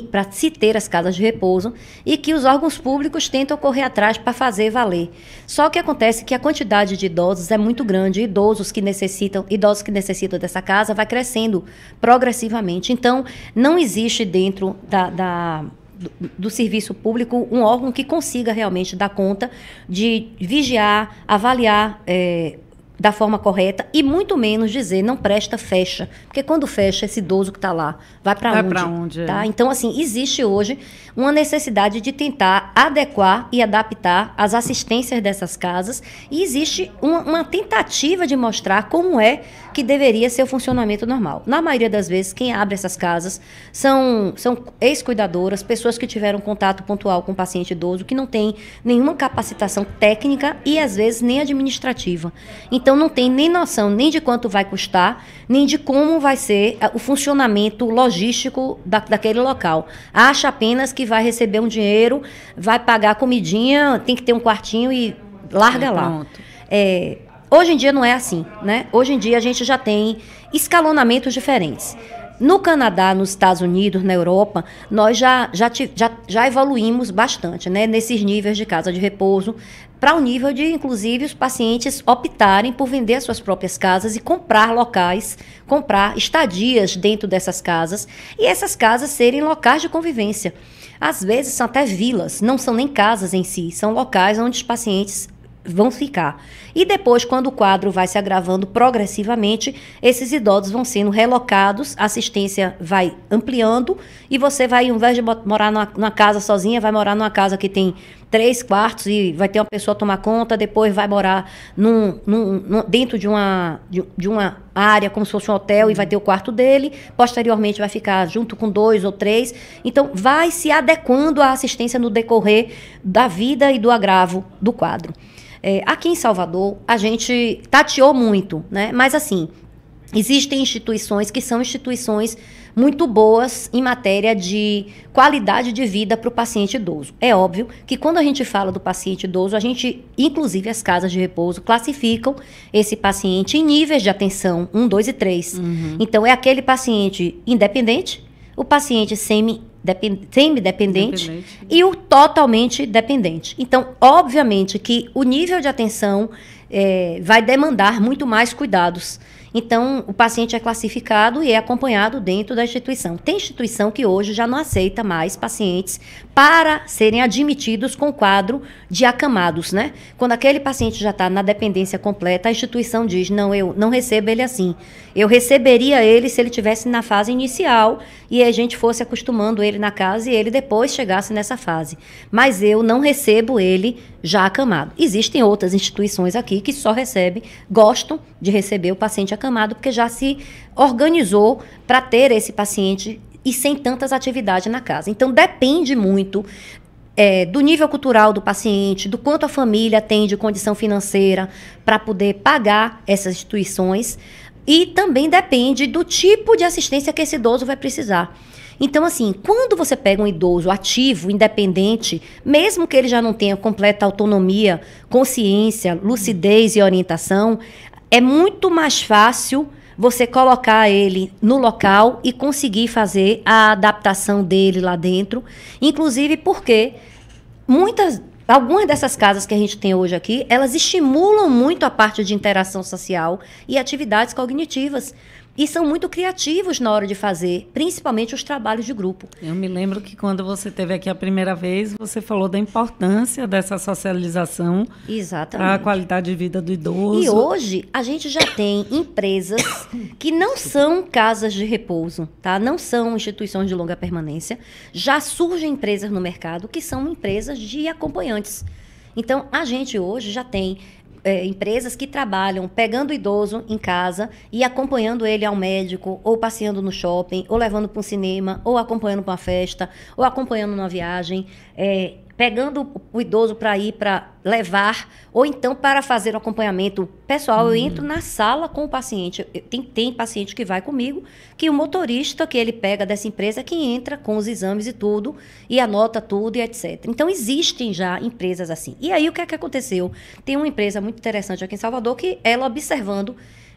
para se ter as casas de repouso e que os órgãos públicos tentam correr atrás para fazer valer. Só que acontece que a quantidade de idosos é muito grande, idosos que necessitam, idosos que necessitam dessa casa vai crescendo progressivamente. Então, não existe dentro da, da do, do serviço público um órgão que consiga realmente dar conta de vigiar, avaliar é, da forma correta e muito menos dizer não presta, fecha. Porque quando fecha, esse idoso que está lá vai para onde? onde é. tá? Então, assim, existe hoje uma necessidade de tentar adequar e adaptar as assistências dessas casas e existe uma, uma tentativa de mostrar como é que deveria ser o funcionamento normal. Na maioria das vezes, quem abre essas casas são, são ex-cuidadoras, pessoas que tiveram contato pontual com o paciente idoso, que não tem nenhuma capacitação técnica e às vezes nem administrativa. Então não tem nem noção nem de quanto vai custar, nem de como vai ser eh, o funcionamento logístico da, daquele local. Acha apenas que vai receber um dinheiro, vai pagar a comidinha, tem que ter um quartinho e larga lá. É, Hoje em dia não é assim, né? Hoje em dia a gente já tem escalonamentos diferentes. No Canadá, nos Estados Unidos, na Europa, nós já, já, já, já evoluímos bastante né, nesses níveis de casa de repouso, para o um nível de, inclusive, os pacientes optarem por vender suas próprias casas e comprar locais, comprar estadias dentro dessas casas e essas casas serem locais de convivência. Às vezes são até vilas, não são nem casas em si, são locais onde os pacientes vão ficar. E depois, quando o quadro vai se agravando progressivamente, esses idosos vão sendo relocados, a assistência vai ampliando e você vai, ao invés de morar numa, numa casa sozinha, vai morar numa casa que tem três quartos e vai ter uma pessoa tomar conta, depois vai morar num, num, num, dentro de uma, de, de uma área, como se fosse um hotel, e vai ter o quarto dele, posteriormente vai ficar junto com dois ou três. Então, vai se adequando à assistência no decorrer da vida e do agravo do quadro. É, aqui em Salvador, a gente tateou muito, né? Mas assim, existem instituições que são instituições muito boas em matéria de qualidade de vida para o paciente idoso. É óbvio que quando a gente fala do paciente idoso, a gente, inclusive as casas de repouso, classificam esse paciente em níveis de atenção 1, 2 e 3. Uhum. Então, é aquele paciente independente, o paciente semi depend, semidependente dependente. e o totalmente dependente. Então, obviamente que o nível de atenção é, vai demandar muito mais cuidados então, o paciente é classificado e é acompanhado dentro da instituição. Tem instituição que hoje já não aceita mais pacientes para serem admitidos com quadro de acamados, né? Quando aquele paciente já está na dependência completa, a instituição diz: não, eu não recebo ele assim. Eu receberia ele se ele tivesse na fase inicial e a gente fosse acostumando ele na casa e ele depois chegasse nessa fase. Mas eu não recebo ele já acamado. Existem outras instituições aqui que só recebem, gostam de receber o paciente acamado, porque já se organizou para ter esse paciente e sem tantas atividades na casa. Então, depende muito é, do nível cultural do paciente, do quanto a família tem de condição financeira para poder pagar essas instituições. E também depende do tipo de assistência que esse idoso vai precisar. Então, assim, quando você pega um idoso ativo, independente, mesmo que ele já não tenha completa autonomia, consciência, lucidez e orientação, é muito mais fácil você colocar ele no local e conseguir fazer a adaptação dele lá dentro, inclusive porque muitas algumas dessas casas que a gente tem hoje aqui, elas estimulam muito a parte de interação social e atividades cognitivas. E são muito criativos na hora de fazer, principalmente os trabalhos de grupo. Eu me lembro que quando você teve aqui a primeira vez, você falou da importância dessa socialização para a qualidade de vida do idoso. E hoje a gente já tem empresas que não são casas de repouso, tá? Não são instituições de longa permanência. Já surgem empresas no mercado que são empresas de acompanhantes. Então, a gente hoje já tem é, empresas que trabalham pegando o idoso em casa e acompanhando ele ao médico, ou passeando no shopping, ou levando para um cinema, ou acompanhando para uma festa, ou acompanhando uma viagem. É, pegando o idoso para ir para levar, ou então para fazer o acompanhamento pessoal, hum. eu entro na sala com o paciente. Tem, tem paciente que vai comigo, que o motorista que ele pega dessa empresa que entra com os exames e tudo, e anota tudo e etc. Então existem já empresas assim. E aí o que é que aconteceu? Tem uma empresa muito interessante aqui em Salvador que ela observando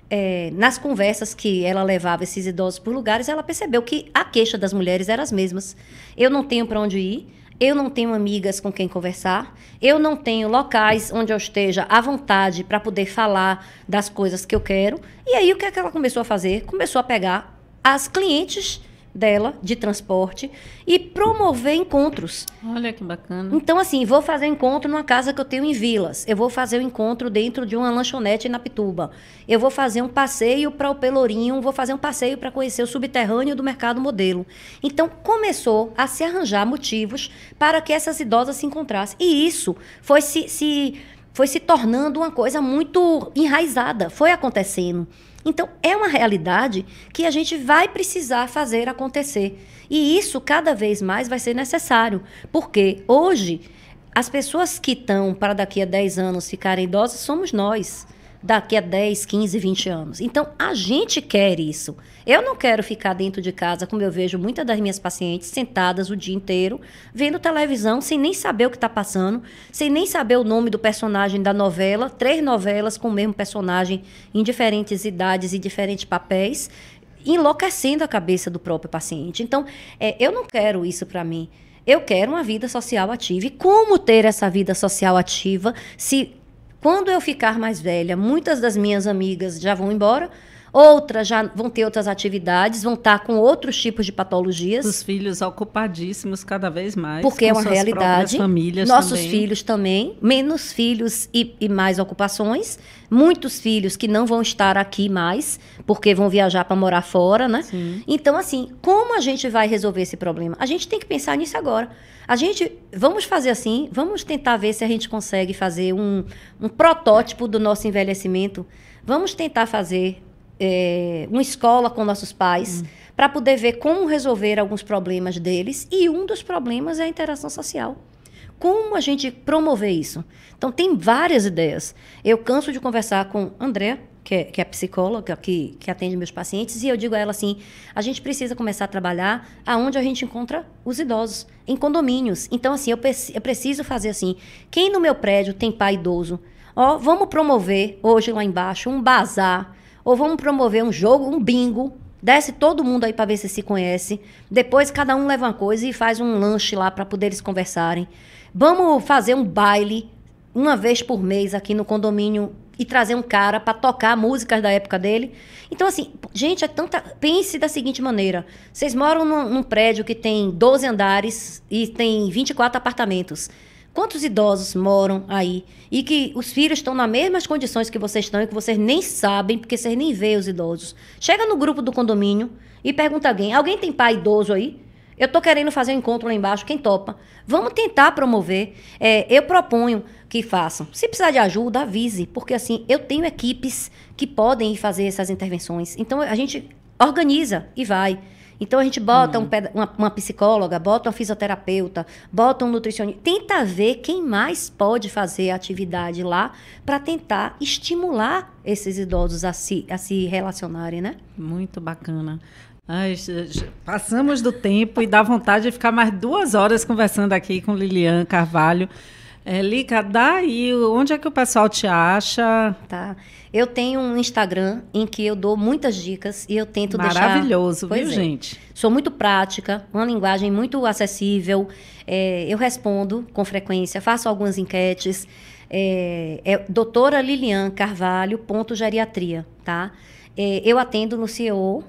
é, nas conversas que ela levava esses idosos por lugares, ela percebeu que a queixa das mulheres era as mesmas. Eu não tenho para onde ir, eu não tenho amigas com quem conversar, eu não tenho locais onde eu esteja à vontade para poder falar das coisas que eu quero. E aí o que, é que ela começou a fazer? Começou a pegar as clientes dela de transporte e promover encontros. Olha que bacana. Então, assim, vou fazer um encontro numa casa que eu tenho em Vilas. Eu vou fazer um encontro dentro de uma lanchonete na Pituba. Eu vou fazer um passeio para o Pelourinho, vou fazer um passeio para conhecer o subterrâneo do mercado modelo. Então, começou a se arranjar motivos para que essas idosas se encontrassem. E isso foi se, se foi se tornando uma coisa muito enraizada, foi acontecendo. Então, é uma realidade que a gente vai precisar fazer acontecer. E isso cada vez mais vai ser necessário, porque hoje as pessoas que estão para daqui a 10 anos ficarem idosas somos nós daqui a 10, 15, 20 anos. Então, a gente quer isso. Eu não quero ficar dentro de casa, como eu vejo muitas das minhas pacientes, sentadas o dia inteiro, vendo televisão, sem nem saber o que está passando, sem nem saber o nome do personagem da novela, três novelas com o mesmo personagem em diferentes idades e diferentes papéis, enlouquecendo a cabeça do próprio paciente. Então, é, eu não quero isso para mim. Eu quero uma vida social ativa. E como ter essa vida social ativa se quando eu ficar mais velha, muitas das minhas amigas já vão embora, outras já vão ter outras atividades, vão estar tá com outros tipos de patologias. Os filhos ocupadíssimos cada vez mais. Porque é uma realidade. Famílias Nossos também. filhos também, menos filhos e, e mais ocupações. Muitos filhos que não vão estar aqui mais, porque vão viajar para morar fora, né? Sim. Então, assim, como a gente vai resolver esse problema? A gente tem que pensar nisso agora. A gente, vamos fazer assim, vamos tentar ver se a gente consegue fazer um, um protótipo do nosso envelhecimento. Vamos tentar fazer é, uma escola com nossos pais, hum. para poder ver como resolver alguns problemas deles. E um dos problemas é a interação social. Como a gente promover isso? Então, tem várias ideias. Eu canso de conversar com André, que é, que é psicóloga, que, que atende meus pacientes, e eu digo a ela assim: a gente precisa começar a trabalhar aonde a gente encontra os idosos, em condomínios. Então, assim, eu, eu preciso fazer assim: quem no meu prédio tem pai idoso? Ó, vamos promover hoje lá embaixo um bazar ou vamos promover um jogo, um bingo. Desce todo mundo aí para ver se se conhece. Depois cada um leva uma coisa e faz um lanche lá para poder eles conversarem. Vamos fazer um baile uma vez por mês aqui no condomínio e trazer um cara para tocar músicas da época dele. Então, assim, gente, é tanta. Pense da seguinte maneira: vocês moram num, num prédio que tem 12 andares e tem 24 apartamentos. Quantos idosos moram aí e que os filhos estão nas mesmas condições que vocês estão e que vocês nem sabem, porque vocês nem veem os idosos? Chega no grupo do condomínio e pergunta alguém: alguém tem pai idoso aí? Eu estou querendo fazer um encontro lá embaixo, quem topa? Vamos tentar promover. É, eu proponho que façam. Se precisar de ajuda, avise, porque assim, eu tenho equipes que podem fazer essas intervenções. Então a gente organiza e vai. Então a gente bota uhum. um hum. peda- uma, uma, psicóloga, bota uma fisioterapeuta, bota um nutricionista. Tenta ver quem mais pode fazer atividade lá para tentar estimular esses idosos a se, a se relacionarem, né? Muito bacana. Ai, passamos do tempo e dá vontade de ficar mais duas horas conversando aqui com Lilian Carvalho. É, Lica, aí, onde é que o pessoal te acha? Tá. Eu tenho um Instagram em que eu dou muitas dicas e eu tento Maravilhoso, deixar... Maravilhoso, viu, é. gente? Sou muito prática, uma linguagem muito acessível. É, eu respondo com frequência, faço algumas enquetes. É, é doutora Lilian Carvalho, ponto geriatria, tá? É, eu atendo no CEO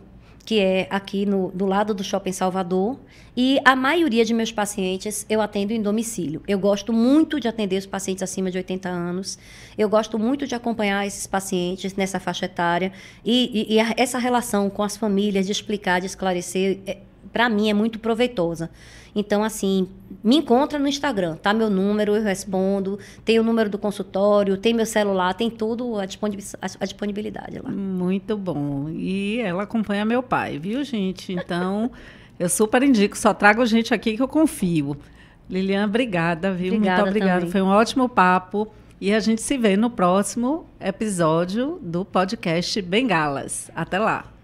que é aqui no, do lado do Shopping Salvador. E a maioria de meus pacientes eu atendo em domicílio. Eu gosto muito de atender os pacientes acima de 80 anos. Eu gosto muito de acompanhar esses pacientes nessa faixa etária. E, e, e a, essa relação com as famílias, de explicar, de esclarecer, é, para mim é muito proveitosa. Então, assim, me encontra no Instagram, tá? Meu número, eu respondo. Tem o número do consultório, tem meu celular, tem tudo a, disponibilidade lá. Muito bom. E ela acompanha meu pai, viu, gente? Então, eu super indico. Só trago gente aqui que eu confio. Lilian, obrigada, viu? Obrigada Muito obrigada. Também. Foi um ótimo papo. E a gente se vê no próximo episódio do podcast Bengalas. Até lá!